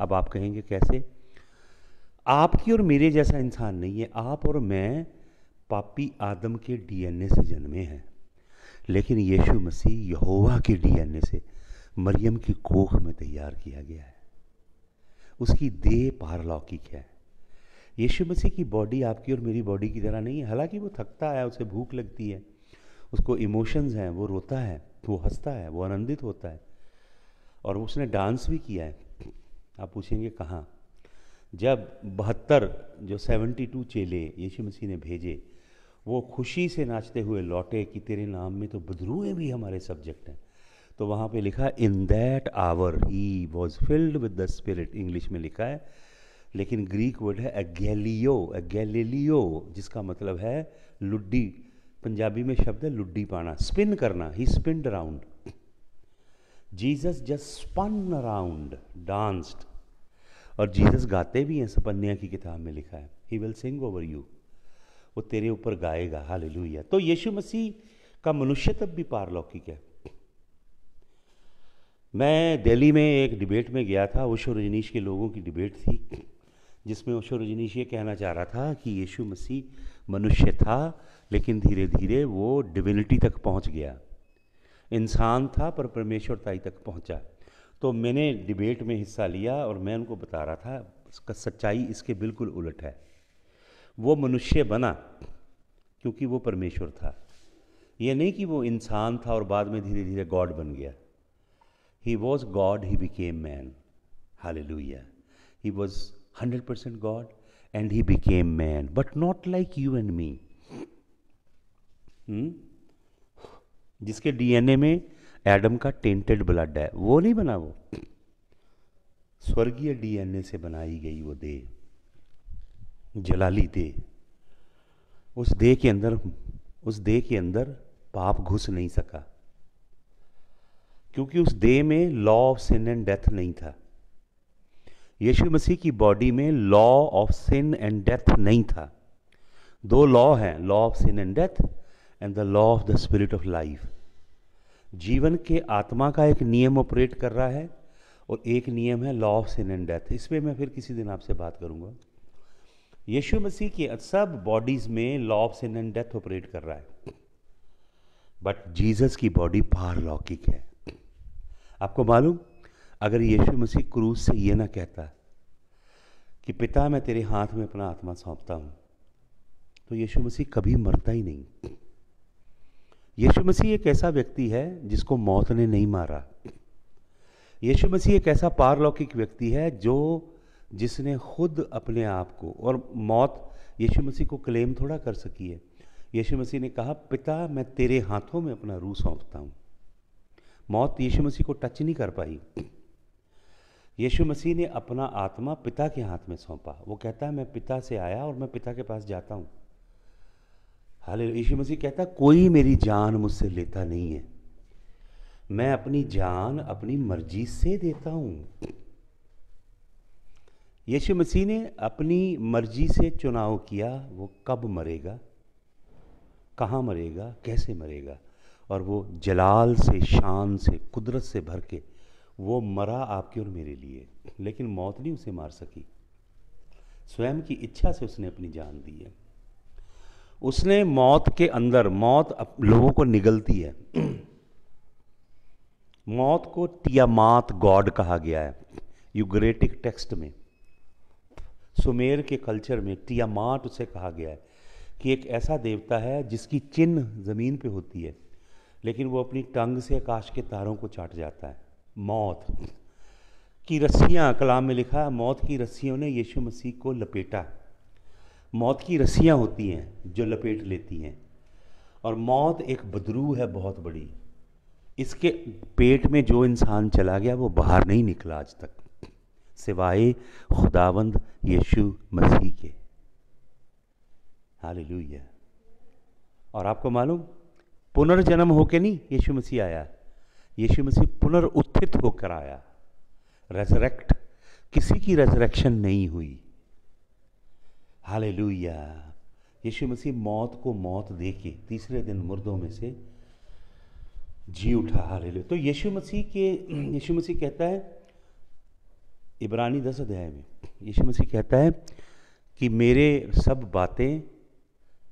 अब आप कहेंगे कैसे आपकी और मेरे जैसा इंसान नहीं है आप और मैं पापी आदम के डीएनए से जन्मे हैं लेकिन यीशु मसीह यहोवा के डीएनए से मरियम की कोख में तैयार किया गया है उसकी देह पारलौकिक है यीशु मसीह की बॉडी आपकी और मेरी बॉडी की तरह नहीं है हालांकि वो थकता है उसे भूख लगती है उसको इमोशंस हैं वो रोता है वो हंसता है वो आनंदित होता है और उसने डांस भी किया है आप पूछेंगे कहाँ जब बहत्तर जो सेवेंटी टू चेले यीशु मसीह ने भेजे वो खुशी से नाचते हुए लौटे कि तेरे नाम में तो बदरुए भी हमारे सब्जेक्ट हैं तो वहाँ पे लिखा in that hour he was filled with the spirit English में लिखा है लेकिन ग्रीक वर्ड है एगेलियो एगेलियो जिसका मतलब है लुड्डी पंजाबी में शब्द है लुड्डी पाना स्पिन करना he spin around Jesus just spun around danced और जीसस गाते भी हैं सपन्या की किताब में लिखा है he will sing over you वो तेरे ऊपर गाएगा हाल तो यीशु मसीह का मनुष्य तब भी पारलौकिक है मैं दिल्ली में एक डिबेट में गया था उषो रजनीश के लोगों की डिबेट थी जिसमें ओशो रजनीश ये कहना चाह रहा था कि यीशु मसीह मनुष्य था लेकिन धीरे धीरे वो डिविनिटी तक पहुंच गया इंसान था पर परमेश्वरताई तक पहुंचा तो मैंने डिबेट में हिस्सा लिया और मैं उनको बता रहा था उसका सच्चाई इसके बिल्कुल उलट है वो मनुष्य बना क्योंकि वो परमेश्वर था ये नहीं कि वो इंसान था और बाद में धीरे धीरे गॉड बन गया he was God he became man हाल he was hundred God, and he became man, but not like you and me. Hmm? जिसके डीएनए में एडम का टेंटेड ब्लड है वो नहीं बना वो स्वर्गीय डीएनए से बनाई गई वो देह जलाली देह उस देह के अंदर उस देह के अंदर पाप घुस नहीं सका क्योंकि उस देह में law of sin and death नहीं था यीशु मसीह की बॉडी में law of sin and death नहीं था दो लॉ हैं law of sin and death and the law of the spirit of life जीवन के आत्मा का एक नियम ऑपरेट कर रहा है और एक नियम है law of sin and death इस पर मैं फिर किसी दिन आपसे बात करूंगा यीशु मसीह के सब बॉडीज़ में law of sin and death operate कर रहा है बट जीसस की बॉडी लौकिक है आपको मालूम अगर यीशु मसीह क्रूज से ये ना कहता कि पिता मैं तेरे हाथ में अपना आत्मा सौंपता हूँ तो यीशु मसीह कभी मरता ही नहीं यीशु मसीह एक ऐसा व्यक्ति है जिसको मौत ने नहीं मारा यीशु मसीह एक ऐसा पारलौकिक व्यक्ति है जो जिसने खुद अपने आप को और मौत यीशु मसीह को क्लेम थोड़ा कर सकी है यीशु मसीह ने कहा पिता मैं तेरे हाथों में अपना रूह सौंपता हूँ मौत यीशु मसीह को टच नहीं कर पाई यीशु मसीह ने अपना आत्मा पिता के हाथ में सौंपा वो कहता है मैं पिता से आया और मैं पिता के पास जाता हूँ हाल यीशु मसीह कहता कोई मेरी जान मुझसे लेता नहीं है मैं अपनी जान अपनी मर्जी से देता हूँ यीशु मसीह ने अपनी मर्जी से चुनाव किया वो कब मरेगा कहाँ मरेगा कैसे मरेगा और वो जलाल से शान से कुदरत से भर के वो मरा आपके और मेरे लिए लेकिन मौत नहीं उसे मार सकी स्वयं की इच्छा से उसने अपनी जान दी है उसने मौत के अंदर मौत लोगों को निगलती है मौत को टियामात गॉड कहा गया है यूग्रेटिक टेक्स्ट में सुमेर के कल्चर में टियामाट उसे कहा गया है कि एक ऐसा देवता है जिसकी चिन्ह ज़मीन पे होती है लेकिन वो अपनी टंग से आकाश के तारों को चाट जाता है मौत की रस्सियां कलाम में लिखा मौत की रस्सियों ने यीशु मसीह को लपेटा मौत की रस्सियां होती हैं जो लपेट लेती हैं और मौत एक बदरू है बहुत बड़ी इसके पेट में जो इंसान चला गया वो बाहर नहीं निकला आज तक सिवाय खुदावंद यीशु मसीह के हालेलुया और आपको मालूम पुनर्जन्म होके नहीं यीशु मसीह आया है यीशु मसीह पुनरुत्थित होकर आया रेजरेक्ट किसी की रेजरेक्शन नहीं हुई हाल यीशु मसीह मौत को मौत दे के तीसरे दिन मुर्दों में से जी उठा हाल तो यीशु मसीह के यीशु मसीह कहता है इब्रानी दस अध्याय में यीशु मसीह कहता है कि मेरे सब बातें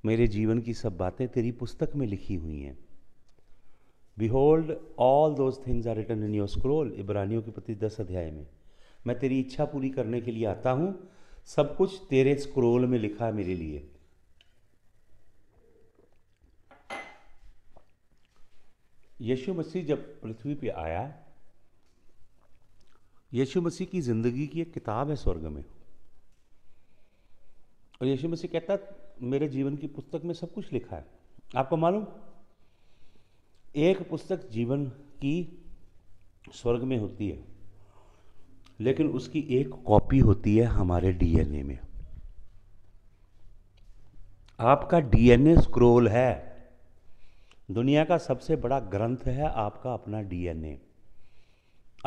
मेरे जीवन की सब बातें तेरी पुस्तक में लिखी हुई हैं behold all those things are written in your scroll इब्रानियों के प्रति दस अध्याय में मैं तेरी इच्छा पूरी करने के लिए आता हूँ सब कुछ तेरे स्क्रोल में लिखा है मेरे लिए यीशु मसीह जब पृथ्वी पे आया यीशु मसीह की ज़िंदगी की एक किताब है स्वर्ग में और यीशु मसीह कहता मेरे जीवन की पुस्तक में सब कुछ लिखा है आपको मालूम एक पुस्तक जीवन की स्वर्ग में होती है लेकिन उसकी एक कॉपी होती है हमारे डीएनए में आपका डीएनए स्क्रोल है दुनिया का सबसे बड़ा ग्रंथ है आपका अपना डीएनए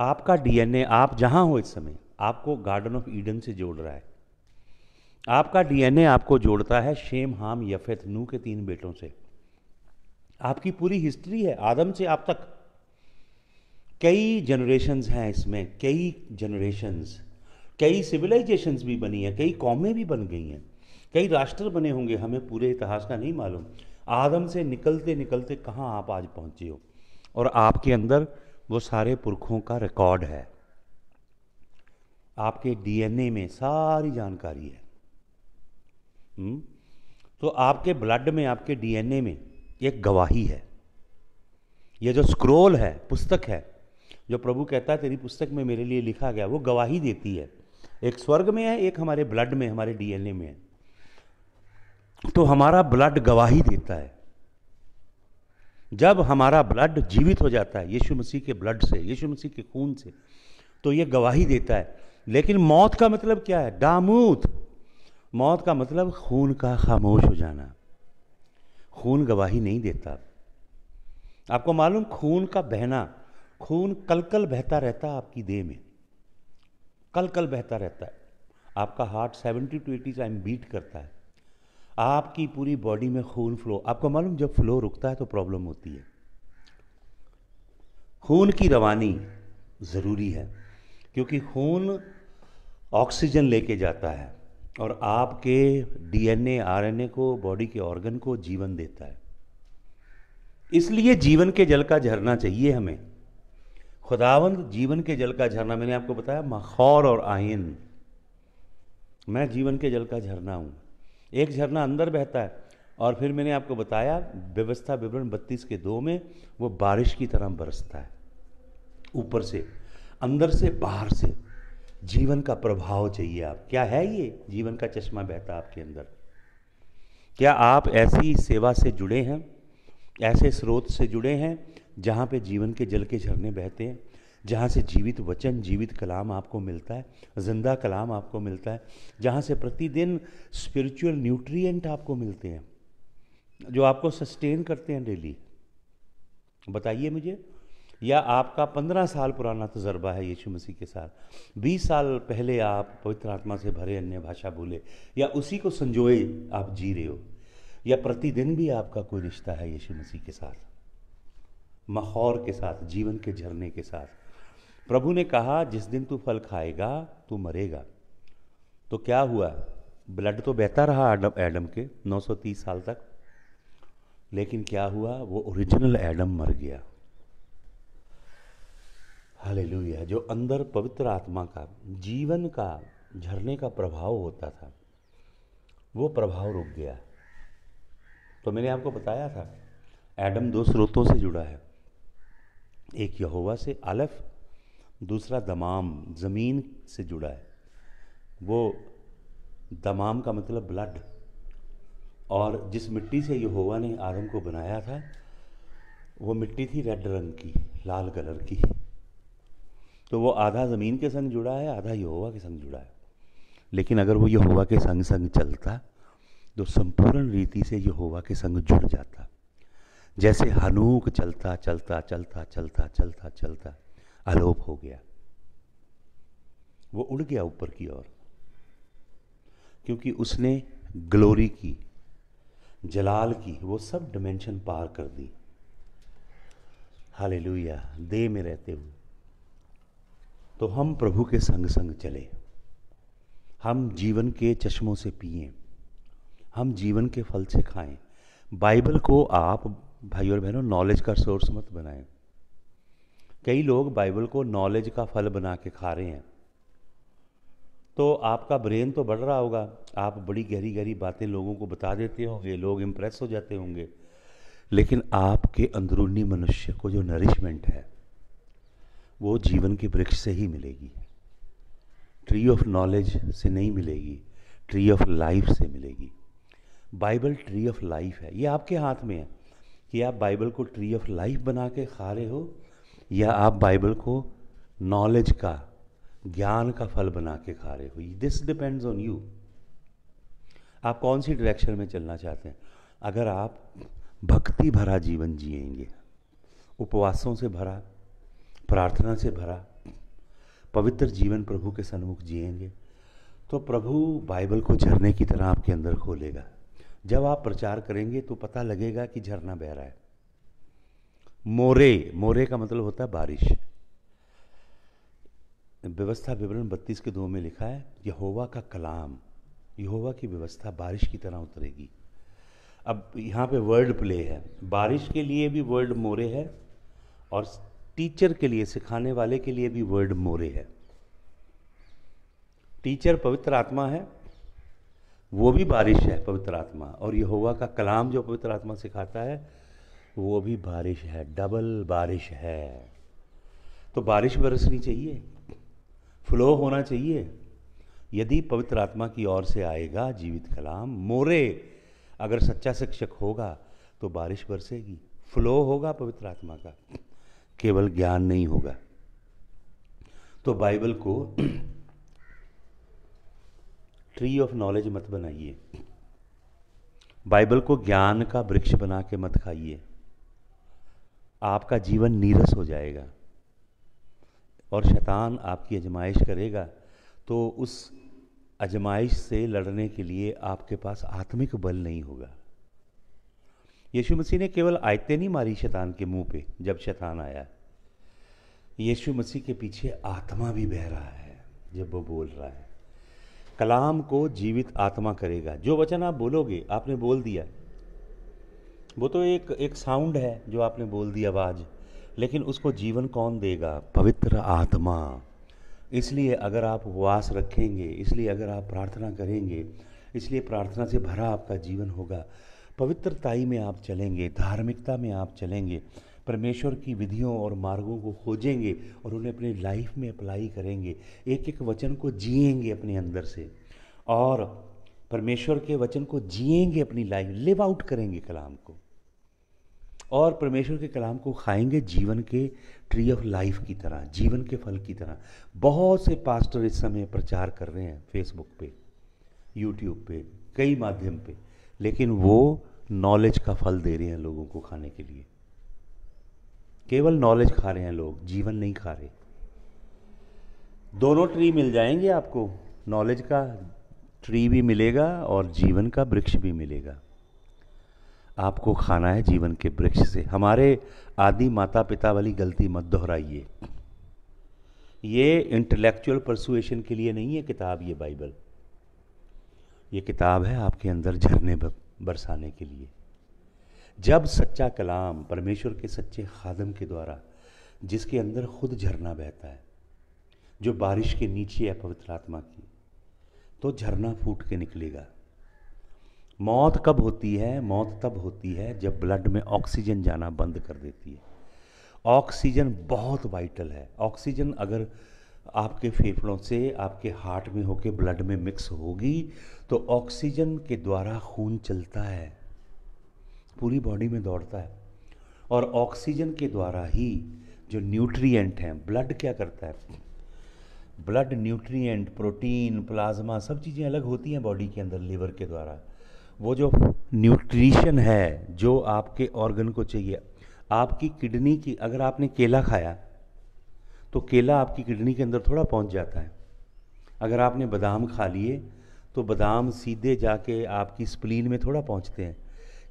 आपका डीएनए आप जहां हो इस समय आपको गार्डन ऑफ ईडन से जोड़ रहा है आपका डीएनए आपको जोड़ता है शेम हाम यफेत नू के तीन बेटों से आपकी पूरी हिस्ट्री है आदम से आप तक कई जनरेशन्स हैं इसमें कई जनरेशन्स कई सिविलाइजेशंस भी बनी हैं कई कौमें भी बन गई हैं कई राष्ट्र बने होंगे हमें पूरे इतिहास का नहीं मालूम आदम से निकलते निकलते कहाँ आप आज पहुँचे हो और आपके अंदर वो सारे पुरखों का रिकॉर्ड है आपके डीएनए में सारी जानकारी है हुँ? हम्म? तो आपके ब्लड में आपके डीएनए में एक गवाही है ये जो स्क्रोल है पुस्तक है जो प्रभु कहता है तेरी पुस्तक में मेरे लिए लिखा गया वो गवाही देती है एक स्वर्ग में है एक हमारे ब्लड में हमारे डीएनए में है तो हमारा ब्लड गवाही देता है जब हमारा ब्लड जीवित हो जाता है यीशु मसीह के ब्लड से यीशु मसीह के खून से तो ये गवाही देता है लेकिन मौत का मतलब क्या है डामूत मौत का मतलब खून का खामोश हो जाना खून गवाही नहीं देता आपको मालूम खून का बहना खून कल कल बहता रहता है आपकी देह में कल कल बहता रहता है आपका heart seventy two eighty time beat करता है आपकी पूरी बॉडी में खून फ्लो आपको मालूम जब फ्लो रुकता है तो प्रॉब्लम होती है खून की रवानी ज़रूरी है क्योंकि खून ऑक्सीजन लेके जाता है और आपके डीएनए आरएनए को बॉडी के ऑर्गन को जीवन देता है इसलिए जीवन के जल का झरना चाहिए हमें खुदावंद जीवन के जल का झरना मैंने आपको बताया मखौर और आयन मैं जीवन के जल का झरना हूँ एक झरना अंदर बहता है और फिर मैंने आपको बताया व्यवस्था विवरण बत्तीस के दो में वो बारिश की तरह बरसता है ऊपर से अंदर से बाहर से जीवन का प्रभाव चाहिए आप क्या है ये जीवन का चश्मा बहता आपके अंदर क्या आप ऐसी सेवा से जुड़े हैं ऐसे स्रोत से जुड़े हैं जहाँ पे जीवन के जल के झरने बहते हैं जहाँ से जीवित वचन जीवित कलाम आपको मिलता है जिंदा कलाम आपको मिलता है जहाँ से प्रतिदिन स्पिरिचुअल न्यूट्रिएंट आपको मिलते हैं जो आपको सस्टेन करते हैं डेली बताइए मुझे या आपका पंद्रह साल पुराना तजर्बा है यीशु मसीह के साथ बीस साल पहले आप पवित्र आत्मा से भरे अन्य भाषा बोले या उसी को संजोए आप जी रहे हो या प्रतिदिन भी आपका कोई रिश्ता है यीशु मसीह के साथ माहौर के साथ जीवन के झरने के साथ प्रभु ने कहा जिस दिन तू फल खाएगा तू मरेगा तो क्या हुआ ब्लड तो बहता रहा एडम एडम के 930 साल तक लेकिन क्या हुआ वो ओरिजिनल एडम मर गया हालेलुया जो अंदर पवित्र आत्मा का जीवन का झरने का प्रभाव होता था वो प्रभाव रुक गया तो मैंने आपको बताया था एडम दो स्रोतों से जुड़ा है एक यहोवा से अलफ दूसरा दमाम ज़मीन से जुड़ा है वो दमाम का मतलब ब्लड और जिस मिट्टी से यहोवा ने आदम को बनाया था वो मिट्टी थी रेड रंग की लाल कलर की तो वो आधा ज़मीन के संग जुड़ा है आधा यहोवा के संग जुड़ा है लेकिन अगर वो यहोवा के संग संग चलता तो संपूर्ण रीति से यहोवा के संग जुड़ जाता जैसे हनूक चलता चलता चलता चलता चलता चलता आलोप हो गया वो उड़ गया ऊपर की ओर क्योंकि उसने ग्लोरी की जलाल की वो सब डिमेंशन पार कर दी हालेलुया दे में रहते हुए तो हम प्रभु के संग संग चले हम जीवन के चश्मों से पिए हम जीवन के फल से खाएं बाइबल को आप भाई और बहनों नॉलेज का सोर्स मत बनाएं कई लोग बाइबल को नॉलेज का फल बना के खा रहे हैं तो आपका ब्रेन तो बढ़ रहा होगा आप बड़ी गहरी गहरी बातें लोगों को बता देते होंगे लोग इम्प्रेस हो जाते होंगे लेकिन आपके अंदरूनी मनुष्य को जो नरिशमेंट है वो जीवन के वृक्ष से ही मिलेगी ट्री ऑफ नॉलेज से नहीं मिलेगी ट्री ऑफ लाइफ से मिलेगी बाइबल ट्री ऑफ लाइफ है ये आपके हाथ में है कि आप बाइबल को ट्री ऑफ लाइफ बना के खा रहे हो या आप बाइबल को नॉलेज का ज्ञान का फल बना के खा रहे हो दिस डिपेंड्स ऑन यू आप कौन सी डायरेक्शन में चलना चाहते हैं अगर आप भक्ति भरा जीवन जिएंगे उपवासों से भरा प्रार्थना से भरा पवित्र जीवन प्रभु के सन्मुख जिएंगे तो प्रभु बाइबल को झरने की तरह आपके अंदर खोलेगा जब आप प्रचार करेंगे तो पता लगेगा कि झरना बह रहा है मोरे मोरे का मतलब होता है बारिश व्यवस्था विवरण बत्तीस के दो में लिखा है यहोवा का कलाम यहोवा की व्यवस्था बारिश की तरह उतरेगी अब यहाँ पे वर्ल्ड प्ले है बारिश के लिए भी वर्ल्ड मोरे है और टीचर के लिए सिखाने वाले के लिए भी वर्ड मोरे है टीचर पवित्र आत्मा है वो भी बारिश है पवित्र आत्मा और यहोवा का कलाम जो पवित्र आत्मा सिखाता है वो भी बारिश है डबल बारिश है तो बारिश बरसनी चाहिए फ्लो होना चाहिए यदि पवित्र आत्मा की ओर से आएगा जीवित कलाम मोरे अगर सच्चा शिक्षक होगा तो बारिश बरसेगी फ्लो होगा पवित्र आत्मा का केवल ज्ञान नहीं होगा तो बाइबल को ट्री ऑफ नॉलेज मत बनाइए बाइबल को ज्ञान का वृक्ष बना के मत खाइए आपका जीवन नीरस हो जाएगा और शैतान आपकी अजमाइश करेगा तो उस अजमाइश से लड़ने के लिए आपके पास आत्मिक बल नहीं होगा यीशु मसीह ने केवल आयतें नहीं मारी शैतान के मुंह पे जब शैतान आया यीशु मसीह के पीछे आत्मा भी बह रहा है जब वो बोल रहा है कलाम को जीवित आत्मा करेगा जो वचन आप बोलोगे आपने बोल दिया वो तो एक एक साउंड है जो आपने बोल दी आवाज़ लेकिन उसको जीवन कौन देगा पवित्र आत्मा इसलिए अगर आप उपवास रखेंगे इसलिए अगर आप प्रार्थना करेंगे इसलिए प्रार्थना से भरा आपका जीवन होगा पवित्रताई में आप चलेंगे धार्मिकता में आप चलेंगे परमेश्वर की विधियों और मार्गों को खोजेंगे और उन्हें अपनी लाइफ में अप्लाई करेंगे एक एक वचन को जिएंगे अपने अंदर से और परमेश्वर के वचन को जिएंगे अपनी लाइफ लिव आउट करेंगे कलाम को और परमेश्वर के कलाम को खाएंगे जीवन के ट्री ऑफ लाइफ की तरह जीवन के फल की तरह बहुत से पास्टर इस समय प्रचार कर रहे हैं फेसबुक पे यूट्यूब पे कई माध्यम पे लेकिन वो नॉलेज का फल दे रहे हैं लोगों को खाने के लिए केवल नॉलेज खा रहे हैं लोग जीवन नहीं खा रहे दोनों ट्री मिल जाएंगे आपको नॉलेज का ट्री भी मिलेगा और जीवन का वृक्ष भी मिलेगा आपको खाना है जीवन के वृक्ष से हमारे आदि माता पिता वाली गलती मत दोहराइए ये इंटेलेक्चुअल परसुएशन के लिए नहीं है किताब ये बाइबल ये किताब है आपके अंदर झरने बरसाने के लिए जब सच्चा कलाम परमेश्वर के सच्चे खादम के द्वारा जिसके अंदर खुद झरना बहता है जो बारिश के नीचे है पवित्र आत्मा की तो झरना फूट के निकलेगा मौत कब होती है मौत तब होती है जब ब्लड में ऑक्सीजन जाना बंद कर देती है ऑक्सीजन बहुत वाइटल है ऑक्सीजन अगर आपके फेफड़ों से आपके हार्ट में होके ब्लड में मिक्स होगी तो ऑक्सीजन के द्वारा खून चलता है पूरी बॉडी में दौड़ता है और ऑक्सीजन के द्वारा ही जो न्यूट्रिएंट हैं ब्लड क्या करता है ब्लड न्यूट्रिएंट प्रोटीन प्लाज्मा सब चीज़ें अलग होती हैं बॉडी के अंदर लीवर के द्वारा वो जो न्यूट्रिशन है जो आपके ऑर्गन को चाहिए आपकी किडनी की अगर आपने केला खाया तो केला आपकी किडनी के अंदर थोड़ा पहुंच जाता है अगर आपने बादाम खा लिए तो बादाम सीधे जाके आपकी स्प्लीन में थोड़ा पहुंचते हैं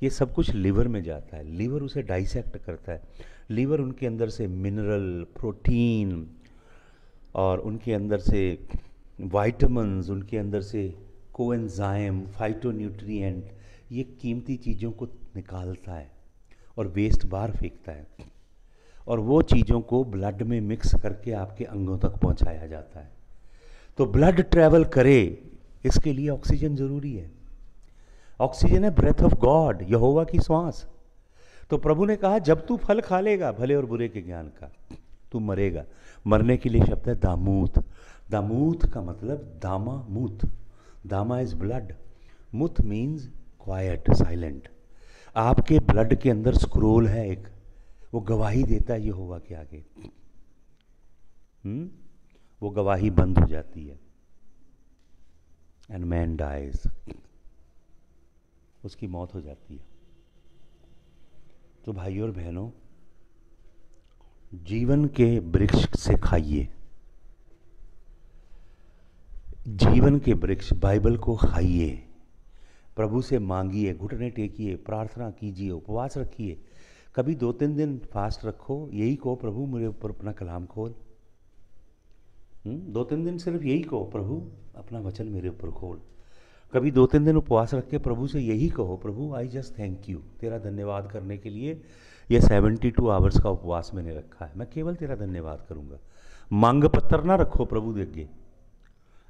ये सब कुछ लीवर में जाता है लीवर उसे डाइसेक्ट करता है लीवर उनके अंदर से मिनरल प्रोटीन और उनके अंदर से वाइटमिन उनके अंदर से कोएंजाइम फाइटोन्यूट्रिएंट ये कीमती चीज़ों को निकालता है और वेस्ट बाहर फेंकता है और वो चीज़ों को ब्लड में मिक्स करके आपके अंगों तक पहुंचाया जाता है तो ब्लड ट्रैवल करे इसके लिए ऑक्सीजन जरूरी है ऑक्सीजन है ब्रेथ ऑफ गॉड यहोवा की श्वास तो प्रभु ने कहा जब तू फल खा लेगा भले और बुरे के ज्ञान का तू मरेगा मरने के लिए शब्द है दामूत दामूत का मतलब दामा मूत दामा इज ब्लड मुथ मीन्स क्वाइट साइलेंट आपके ब्लड के अंदर स्क्रोल है एक वो गवाही देता है होगा के आगे हुँ? हम्म? वो गवाही बंद हो जाती है एंड मैन डाइज उसकी मौत हो जाती है तो भाइयों और बहनों जीवन के वृक्ष से खाइए जीवन के वृक्ष बाइबल को खाइए प्रभु से मांगिए घुटने टेकिए प्रार्थना कीजिए उपवास रखिए कभी दो तीन दिन फास्ट रखो यही कहो प्रभु मेरे ऊपर अपना कलाम खोल हम्म, दो तीन दिन सिर्फ यही कहो प्रभु अपना वचन मेरे ऊपर खोल कभी दो तीन दिन उपवास रख के प्रभु से यही कहो प्रभु आई जस्ट थैंक यू तेरा धन्यवाद करने के लिए यह सेवेंटी टू आवर्स का उपवास मैंने रखा है मैं केवल तेरा धन्यवाद करूँगा मांग पत्थर ना रखो प्रभु देखे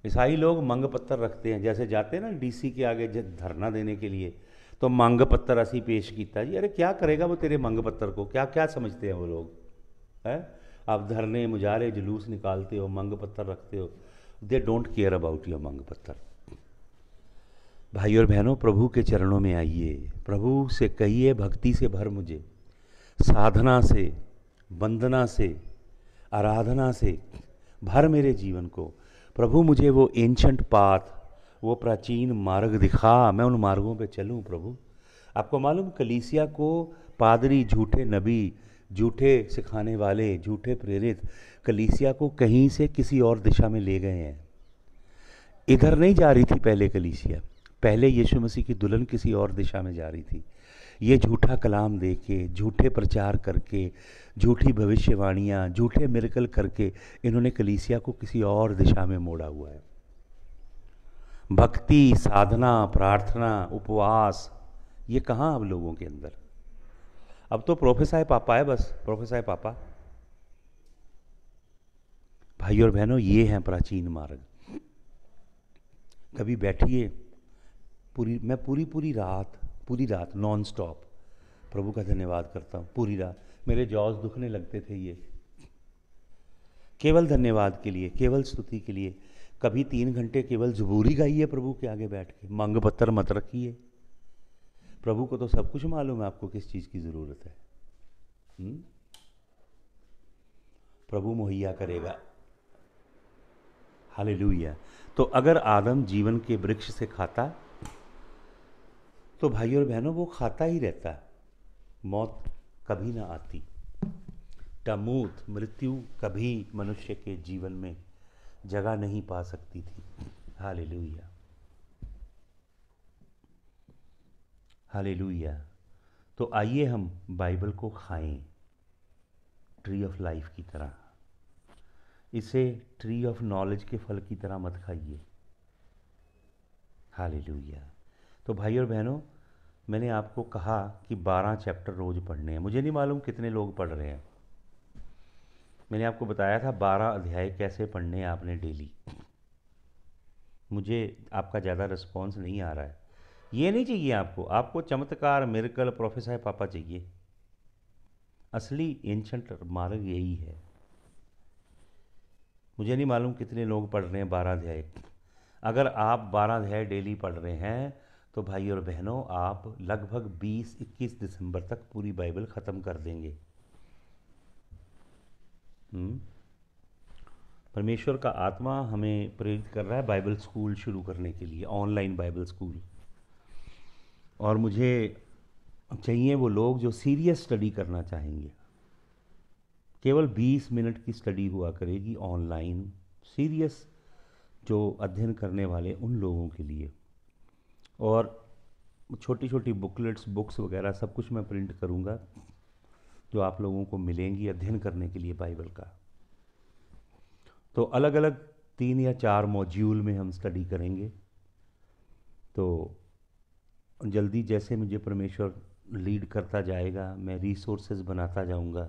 ईसाई लोग मांग पत्थर रखते हैं जैसे जाते हैं ना डीसी के आगे धरना देने के लिए तो मांग पत्थर असी पेश किया जी अरे क्या करेगा वो तेरे मांग पत्थर को क्या क्या समझते हैं वो लोग है आप धरने मुजारे जुलूस निकालते हो मंग पत्थर रखते हो they don't care about your मंग पत्थर भाई और बहनों प्रभु के चरणों में आइए प्रभु से कहिए भक्ति से भर मुझे साधना से वंदना से आराधना से भर मेरे जीवन को प्रभु मुझे वो एंशंट पाथ वो प्राचीन मार्ग दिखा मैं उन मार्गों पे चलूं प्रभु आपको मालूम कलीसिया को पादरी झूठे नबी झूठे सिखाने वाले झूठे प्रेरित कलीसिया को कहीं से किसी और दिशा में ले गए हैं इधर नहीं जा रही थी पहले कलीसिया पहले यीशु मसीह की दुल्हन किसी और दिशा में जा रही थी ये झूठा कलाम दे के झूठे प्रचार करके झूठी भविष्यवाणियाँ झूठे मिरकल करके इन्होंने कलीसिया को किसी और दिशा में मोड़ा हुआ है भक्ति साधना प्रार्थना उपवास ये कहाँ अब लोगों के अंदर अब तो प्रोफेसर है पापा है बस प्रोफेसर है पापा भाई और बहनों ये हैं प्राचीन मार्ग कभी बैठिए पूरी मैं पूरी पूरी रात पूरी रात नॉन स्टॉप प्रभु का धन्यवाद करता हूँ पूरी रात मेरे जॉज दुखने लगते थे ये केवल धन्यवाद के लिए केवल स्तुति के लिए कभी तीन घंटे केवल जबूरी गाइए प्रभु के आगे बैठ के मंग पत्थर मत रखिए प्रभु को तो सब कुछ मालूम है आपको किस चीज़ की ज़रूरत है हुँ? हम्म? प्रभु मुहैया करेगा हाल तो अगर आदम जीवन के वृक्ष से खाता तो भाई और बहनों वो खाता ही रहता मौत कभी ना आती टमूत मृत्यु कभी मनुष्य के जीवन में जगह नहीं पा सकती थी लुहिया हालेलुया तो आइए हम बाइबल को खाएं ट्री ऑफ लाइफ की तरह इसे ट्री ऑफ नॉलेज के फल की तरह मत खाइए हालेलुया तो भाई और बहनों मैंने आपको कहा कि बारह चैप्टर रोज़ पढ़ने हैं मुझे नहीं मालूम कितने लोग पढ़ रहे हैं मैंने आपको बताया था बारह अध्याय कैसे पढ़ने हैं आपने डेली मुझे आपका ज़्यादा रिस्पॉन्स नहीं आ रहा है ये नहीं चाहिए आपको आपको चमत्कार मिरकल प्रोफेसर पापा चाहिए असली एंशंट मार्ग यही है मुझे नहीं मालूम कितने लोग पढ़ रहे हैं बारह अध्याय अगर आप बारह अध्याय डेली पढ़ रहे हैं तो भाई और बहनों आप लगभग 20-21 दिसंबर तक पूरी बाइबल ख़त्म कर देंगे हम्म? परमेश्वर का आत्मा हमें प्रेरित कर रहा है बाइबल स्कूल शुरू करने के लिए ऑनलाइन बाइबल स्कूल और मुझे चाहिए वो लोग जो सीरियस स्टडी करना चाहेंगे केवल 20 मिनट की स्टडी हुआ करेगी ऑनलाइन सीरियस जो अध्ययन करने वाले उन लोगों के लिए और छोटी छोटी बुकलेट्स बुक्स वगैरह सब कुछ मैं प्रिंट करूँगा जो आप लोगों को मिलेंगी अध्ययन करने के लिए बाइबल का तो अलग अलग तीन या चार मॉड्यूल में हम स्टडी करेंगे तो जल्दी जैसे मुझे परमेश्वर लीड करता जाएगा मैं रिसोर्सेज बनाता जाऊंगा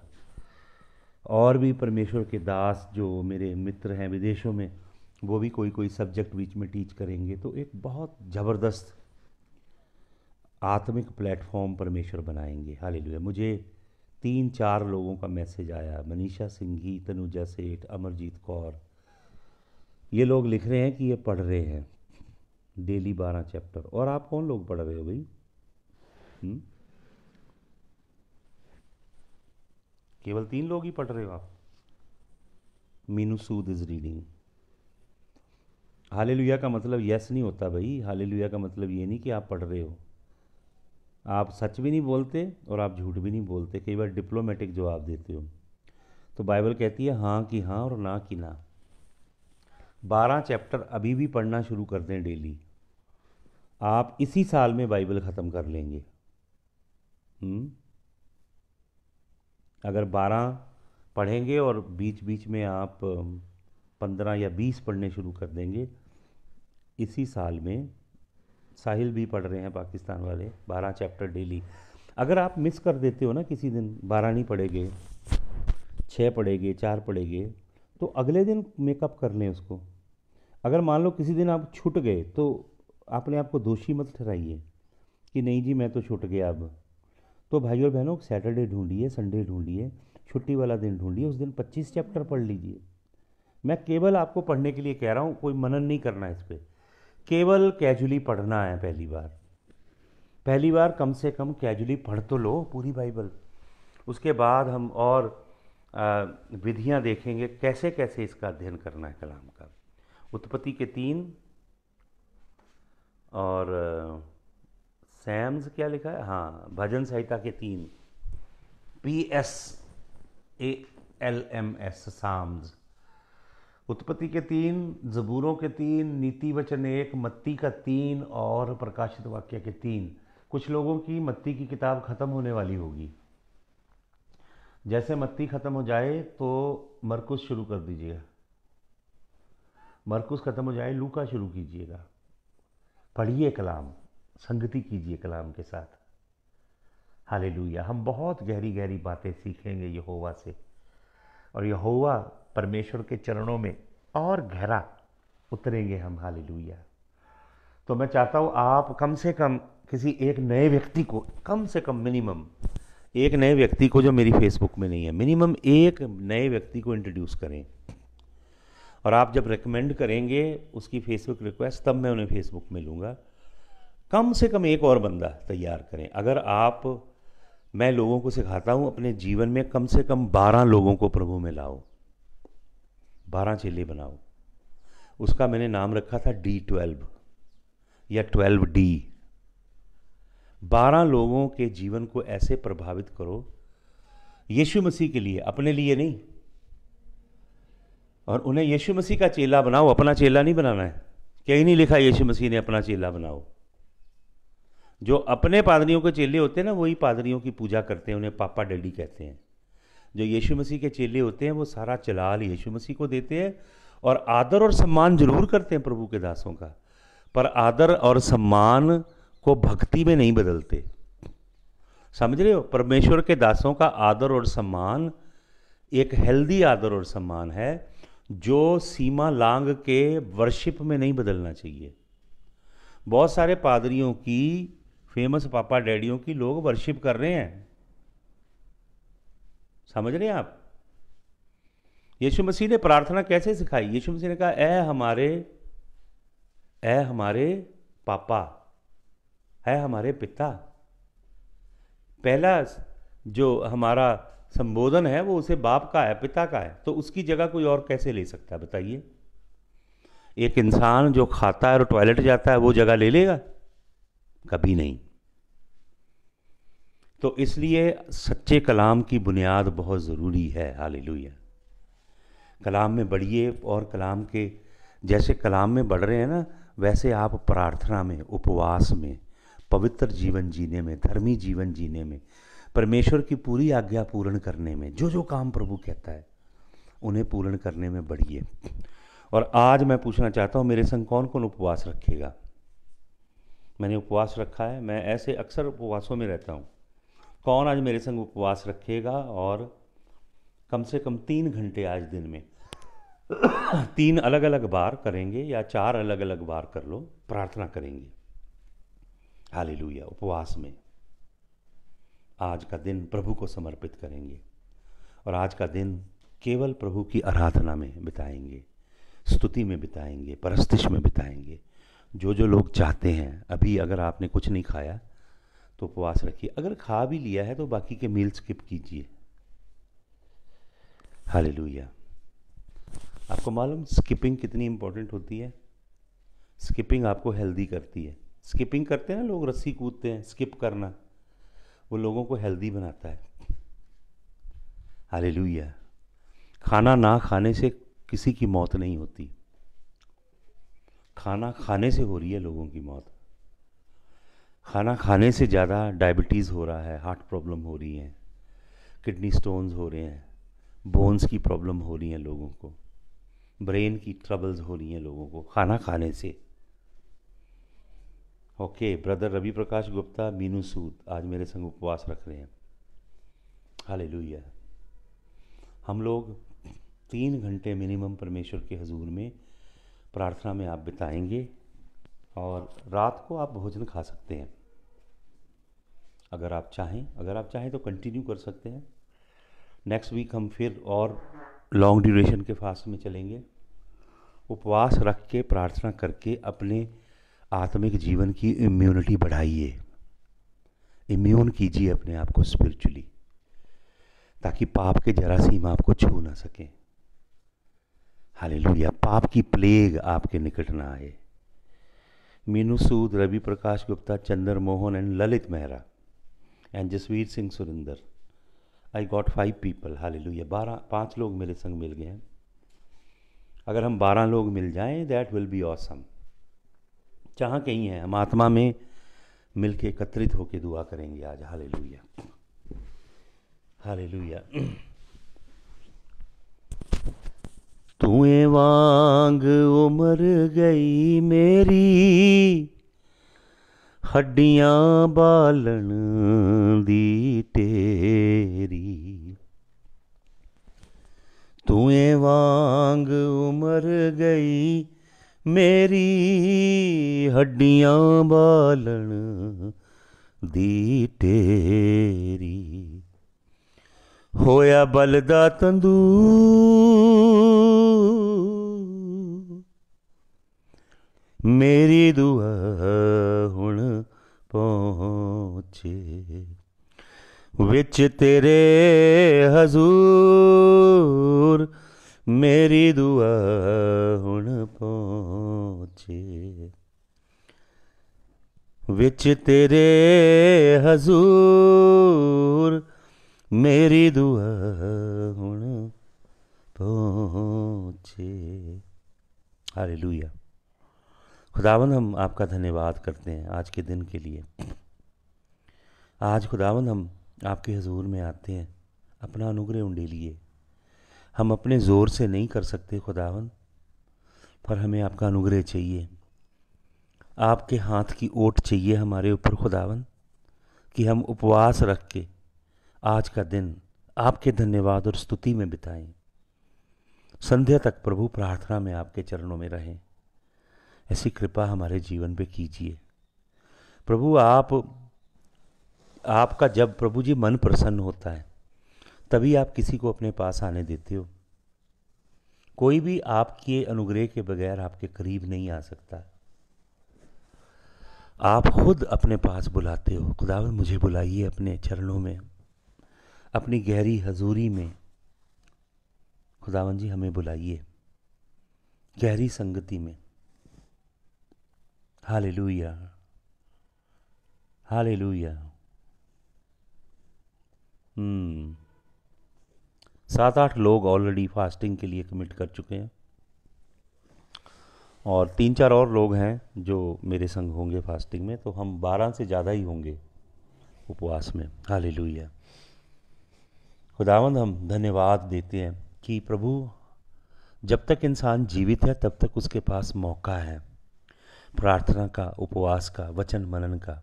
और भी परमेश्वर के दास जो मेरे मित्र हैं विदेशों में वो भी कोई कोई सब्जेक्ट बीच में टीच करेंगे तो एक बहुत ज़बरदस्त आत्मिक प्लेटफॉर्म परमेश्वर बनाएंगे हाल मुझे तीन चार लोगों का मैसेज आया मनीषा सिंघी तनुजा सेठ अमरजीत कौर ये लोग लिख रहे हैं कि ये पढ़ रहे हैं डेली बारह चैप्टर और आप कौन लोग पढ़ रहे हो भाई हम्म? केवल तीन लोग ही पढ़ रहे हो आप Meenu Sood is reading hallelujah का मतलब यस नहीं होता भाई हालेलुया का मतलब ये नहीं कि आप पढ़ रहे हो आप सच भी नहीं बोलते और आप झूठ भी नहीं बोलते कई बार डिप्लोमेटिक जवाब देते हो तो बाइबल कहती है हाँ कि हाँ और ना कि ना बारह चैप्टर अभी भी पढ़ना शुरू कर दें डेली आप इसी साल में बाइबल ख़त्म कर लेंगे हुँ? हम्म? अगर बारह पढ़ेंगे और बीच बीच में आप पंद्रह या बीस पढ़ने शुरू कर देंगे इसी साल में साहिल भी पढ़ रहे हैं पाकिस्तान वाले बारह चैप्टर डेली अगर आप मिस कर देते हो ना किसी दिन बारह नहीं पढ़ेंगे छः पढ़ेंगे चार पढ़ेंगे तो अगले दिन मेकअप कर लें उसको अगर मान लो किसी दिन आप छूट गए तो अपने आप को दोषी मत ठहराइए कि नहीं जी मैं तो छुट गया अब तो भाई और बहनों सैटरडे ढूंढिए संडे ढूंढिए छुट्टी वाला दिन ढूंढिए उस दिन पच्चीस चैप्टर पढ़ लीजिए मैं केवल आपको पढ़ने के लिए कह रहा हूँ कोई मनन नहीं करना इस पर केवल कैजुअली पढ़ना है पहली बार पहली बार कम से कम कैजुअली पढ़ तो लो पूरी बाइबल उसके बाद हम और विधियाँ देखेंगे कैसे कैसे इसका अध्ययन करना है कलाम का उत्पत्ति के तीन और सैम्स क्या लिखा है हाँ भजन संहिता के तीन P S A L M S psalms उत्पत्ति के तीन जबूरों के तीन नीति वचन एक मत्ती का तीन और प्रकाशित वाक्य के तीन कुछ लोगों की मत्ती की किताब ख़त्म होने वाली होगी जैसे मत्ती ख़त्म हो जाए तो मरकुस शुरू कर दीजिएगा मरकुस ख़त्म हो जाए लूका शुरू कीजिएगा पढ़िए कलाम संगति कीजिए कलाम के साथ हाल हम बहुत गहरी गहरी बातें सीखेंगे यहोवा से और यहोवा परमेश्वर के चरणों में और गहरा उतरेंगे हम हाल तो मैं चाहता हूँ आप कम से कम किसी एक नए व्यक्ति को कम से कम मिनिमम एक नए व्यक्ति को जो मेरी फेसबुक में नहीं है मिनिमम एक नए व्यक्ति को इंट्रोड्यूस करें और आप जब रिकमेंड करेंगे उसकी फेसबुक रिक्वेस्ट तब मैं उन्हें फेसबुक में लूँगा कम से कम एक और बंदा तैयार करें अगर आप मैं लोगों को सिखाता हूँ अपने जीवन में कम से कम बारह लोगों को प्रभु में लाओ बारह चेले बनाओ उसका मैंने नाम रखा था डी ट्वेल्व या ट्वेल्व डी बारह लोगों के जीवन को ऐसे प्रभावित करो यीशु मसीह के लिए अपने लिए नहीं और उन्हें यीशु मसीह का चेला बनाओ अपना चेला नहीं बनाना है कहीं नहीं लिखा यीशु मसीह ने अपना चेला बनाओ जो अपने पादरियों के चेले होते हैं ना वही पादरियों की पूजा करते हैं उन्हें पापा डैडी कहते हैं जो यीशु मसीह के चेले होते हैं वो सारा चलाल यीशु मसीह को देते हैं और आदर और सम्मान जरूर करते हैं प्रभु के दासों का पर आदर और सम्मान को भक्ति में नहीं बदलते समझ रहे हो परमेश्वर के दासों का आदर और सम्मान एक हेल्दी आदर और सम्मान है जो सीमा लांग के वर्शिप में नहीं बदलना चाहिए बहुत सारे पादरियों की फेमस पापा डैडियों की लोग वर्शिप कर रहे हैं समझ रहे हैं आप यीशु मसीह ने प्रार्थना कैसे सिखाई यीशु मसीह ने कहा ऐ हमारे ऐ हमारे पापा है हमारे पिता पहला जो हमारा संबोधन है वो उसे बाप का है पिता का है तो उसकी जगह कोई और कैसे ले सकता है बताइए एक इंसान जो खाता है और टॉयलेट जाता है वो जगह ले लेगा कभी नहीं तो इसलिए सच्चे कलाम की बुनियाद बहुत ज़रूरी है हाल कलाम में बढ़िए और कलाम के जैसे कलाम में बढ़ रहे हैं ना वैसे आप प्रार्थना में उपवास में पवित्र जीवन जीने में धर्मी जीवन जीने में परमेश्वर की पूरी आज्ञा पूर्ण करने में जो जो काम प्रभु कहता है उन्हें पूर्ण करने में बढ़िए और आज मैं पूछना चाहता हूँ मेरे संग कौन कौन उपवास रखेगा मैंने उपवास रखा है मैं ऐसे अक्सर उपवासों में रहता हूँ कौन आज मेरे संग उपवास रखेगा और कम से कम तीन घंटे आज दिन में तीन अलग अलग बार करेंगे या चार अलग अलग बार कर लो प्रार्थना करेंगे हाली उपवास में आज का दिन प्रभु को समर्पित करेंगे और आज का दिन केवल प्रभु की आराधना में बिताएंगे स्तुति में बिताएंगे परस्तिश में बिताएंगे जो जो लोग चाहते हैं अभी अगर आपने कुछ नहीं खाया तो उपवास रखिए अगर खा भी लिया है तो बाकी के मील स्किप कीजिए हाल आपको मालूम स्किपिंग कितनी इंपॉर्टेंट होती है स्किपिंग आपको हेल्दी करती है स्किपिंग करते हैं ना लोग रस्सी कूदते हैं स्किप करना वो लोगों को हेल्दी बनाता है हालेलुया खाना ना खाने से किसी की मौत नहीं होती खाना खाने से हो रही है लोगों की मौत खाना खाने से ज़्यादा डायबिटीज़ हो रहा है हार्ट प्रॉब्लम हो रही है किडनी स्टोन्स हो रहे हैं बोन्स की प्रॉब्लम हो रही है लोगों को ब्रेन की ट्रबल्स हो रही हैं लोगों को खाना खाने से ओके ब्रदर रवि प्रकाश गुप्ता मीनू सूद आज मेरे संग उपवास रख रहे हैं हालेलुया हम लोग तीन घंटे मिनिमम परमेश्वर के हजूर में प्रार्थना में आप बिताएंगे और रात को आप भोजन खा सकते हैं अगर आप चाहें अगर आप चाहें तो कंटिन्यू कर सकते हैं नेक्स्ट वीक हम फिर और लॉन्ग ड्यूरेशन के फास्ट में चलेंगे उपवास रख के प्रार्थना करके अपने आत्मिक जीवन की इम्यूनिटी बढ़ाइए इम्यून कीजिए अपने आप को स्पिरिचुअली ताकि पाप के जरासीम आपको छू ना सकें हालेलुया पाप की प्लेग आपके निकट ना आए Meenu Sood Ravi Prakash Gupta Chandra Mohan and Lalit Mehra and Jasvir Singh Surinder I got five people hallelujah बारह पाँच लोग मेरे संग मिल गए हैं अगर हम बारह लोग मिल जाएं दैट विल बी ऑसम जहाँ कहीं हैं हम आत्मा में मिल के एकत्रित होकर दुआ करेंगे आज हाले लुया हाले लुया तुए वांग उमर गई मेरी हड्डियां बालन दी तेरी तुए वांग उमर गई ਮੇਰੀ ਹੱਡੀਆਂ ਬਾਲਣ ਦੀ ਤੇਰੀ ਹੋਇਆ ਬਲਦਾ ਤੰਦੂ ਮੇਰੀ ਦੁਆ ਹੁਣ ਪਹੁੰਚੇ ਵਿੱਚ ਤੇਰੇ ਹਜ਼ੂਰ दुआ ਦੁਆ ਹੁਣ विच तेरे हजूर मेरी दुआ ਦੁਆ ਹੁਣ ਪਹੁੰਚे लुया खुदावन हम आपका धन्यवाद करते हैं आज के दिन के लिए आज खुदावन हम आपके हजूर में आते हैं अपना अनुग्रह उंडे लिए हम अपने ज़ोर से नहीं कर सकते खुदावन पर हमें आपका अनुग्रह चाहिए आपके हाथ की ओट चाहिए हमारे ऊपर खुदावन कि हम उपवास रख के आज का दिन आपके धन्यवाद और स्तुति में बिताएं संध्या तक प्रभु प्रार्थना में आपके चरणों में रहें ऐसी कृपा हमारे जीवन पे कीजिए प्रभु आप आपका जब प्रभु जी मन प्रसन्न होता है तभी आप किसी को अपने पास आने देते हो कोई भी आपके अनुग्रह के बगैर आपके करीब नहीं आ सकता आप खुद अपने पास बुलाते हो खुदावन मुझे बुलाइए अपने चरणों में अपनी गहरी हजूरी में खुदावन जी हमें बुलाइए गहरी संगति में हाल लुया हाल लुया हम्म सात आठ लोग ऑलरेडी फास्टिंग के लिए कमिट कर चुके हैं और तीन चार और लोग हैं जो मेरे संग होंगे फास्टिंग में तो हम बारह से ज़्यादा ही होंगे उपवास में हाल लोहिया खुदावंद हम धन्यवाद देते हैं कि प्रभु जब तक इंसान जीवित है तब तक उसके पास मौका है प्रार्थना का उपवास का वचन मनन का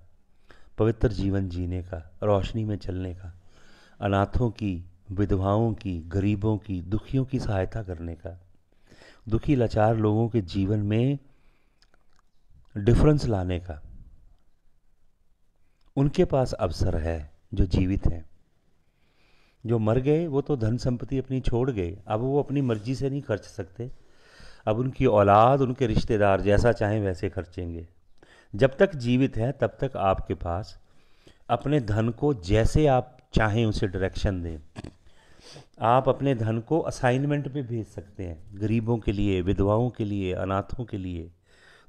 पवित्र जीवन जीने का रोशनी में चलने का अनाथों की विधवाओं की गरीबों की दुखियों की सहायता करने का दुखी लाचार लोगों के जीवन में डिफरेंस लाने का उनके पास अवसर है जो जीवित हैं जो मर गए वो तो धन संपत्ति अपनी छोड़ गए अब वो अपनी मर्जी से नहीं खर्च सकते अब उनकी औलाद उनके रिश्तेदार जैसा चाहें वैसे खर्चेंगे जब तक जीवित हैं तब तक आपके पास अपने धन को जैसे आप चाहें उसे डायरेक्शन दें आप अपने धन को असाइनमेंट पे भेज सकते हैं गरीबों के लिए विधवाओं के लिए अनाथों के लिए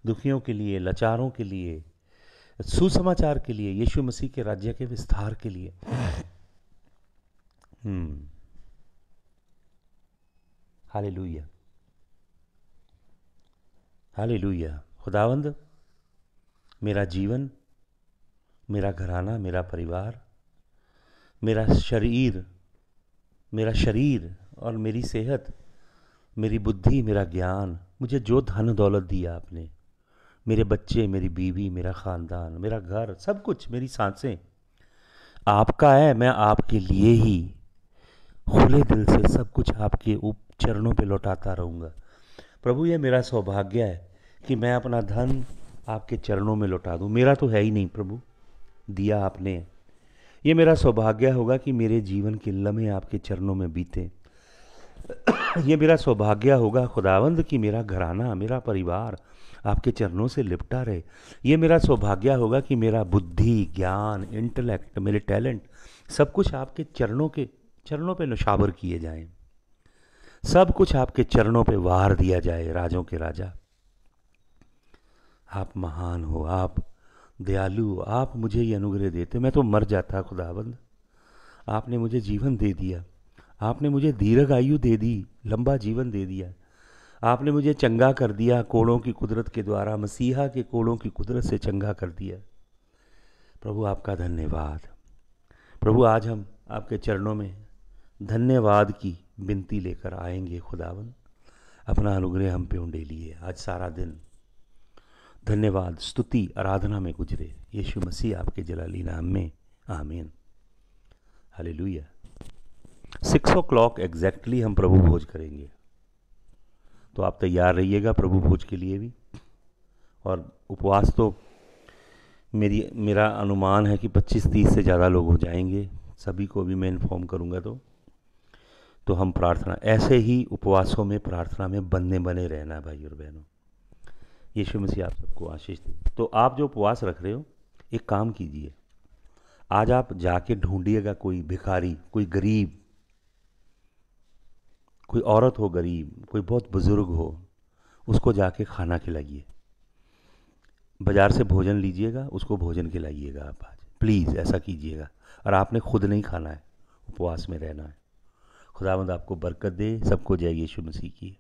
दुखियों के लिए लाचारों के लिए सुसमाचार के लिए यीशु मसीह के राज्य के विस्तार के लिए हम्म। हाले लुहिया हाले लुहिया खुदावंद मेरा जीवन मेरा घराना मेरा परिवार मेरा शरीर मेरा शरीर और मेरी सेहत मेरी बुद्धि मेरा ज्ञान मुझे जो धन दौलत दिया आपने मेरे बच्चे मेरी बीवी मेरा ख़ानदान मेरा घर सब कुछ मेरी सांसें आपका है मैं आपके लिए ही खुले दिल से सब कुछ आपके उप चरणों पर लौटाता रहूँगा प्रभु यह मेरा सौभाग्य है कि मैं अपना धन आपके चरणों में लौटा दूँ मेरा तो है ही नहीं प्रभु दिया आपने ये मेरा सौभाग्य होगा कि मेरे जीवन के लम्हे आपके चरणों में बीते ये मेरा सौभाग्य होगा खुदावंद कि मेरा घराना मेरा परिवार आपके चरणों से लिपटा रहे ये मेरा सौभाग्य होगा कि मेरा बुद्धि ज्ञान इंटेलेक्ट मेरे टैलेंट सब कुछ आपके चरणों के चरणों पे नशावर किए जाएं सब कुछ आपके चरणों पे वार दिया जाए राजों के राजा आप महान हो आप दयालु आप मुझे ये अनुग्रह देते मैं तो मर जाता खुदाबंद आपने मुझे जीवन दे दिया आपने मुझे दीर्घ आयु दे दी लंबा जीवन दे दिया आपने मुझे चंगा कर दिया कोड़ों की कुदरत के द्वारा मसीहा के कोड़ों की कुदरत से चंगा कर दिया प्रभु आपका धन्यवाद प्रभु आज हम आपके चरणों में धन्यवाद की विनती लेकर आएंगे खुदावन अपना अनुग्रह हम पे उंडे लिए आज सारा दिन धन्यवाद स्तुति आराधना में गुजरे यीशु मसीह आपके जलाली नाम में आमीन hallelujah six o'clock exactly हम प्रभु भोज करेंगे तो आप तैयार रहिएगा प्रभु भोज के लिए भी और उपवास तो मेरी मेरा अनुमान है कि 25-30 से ज़्यादा लोग हो जाएंगे सभी को भी मैं इन्फॉर्म करूँगा तो तो हम प्रार्थना ऐसे ही उपवासों में प्रार्थना में बनने बने रहना भाई और बहनों यीशु मसीह आप सबको आशीष दे तो आप जो उपवास रख रहे हो एक काम कीजिए आज आप जाके ढूंढिएगा कोई भिखारी कोई गरीब कोई औरत हो गरीब कोई बहुत बुज़ुर्ग हो उसको जाके खाना खिलाइए बाज़ार से भोजन लीजिएगा उसको भोजन खिलाइएगा आप आज प्लीज़ ऐसा कीजिएगा और आपने खुद नहीं खाना है उपवास में रहना है मंद आपको बरकत दे सबको जय यीशु मसीह की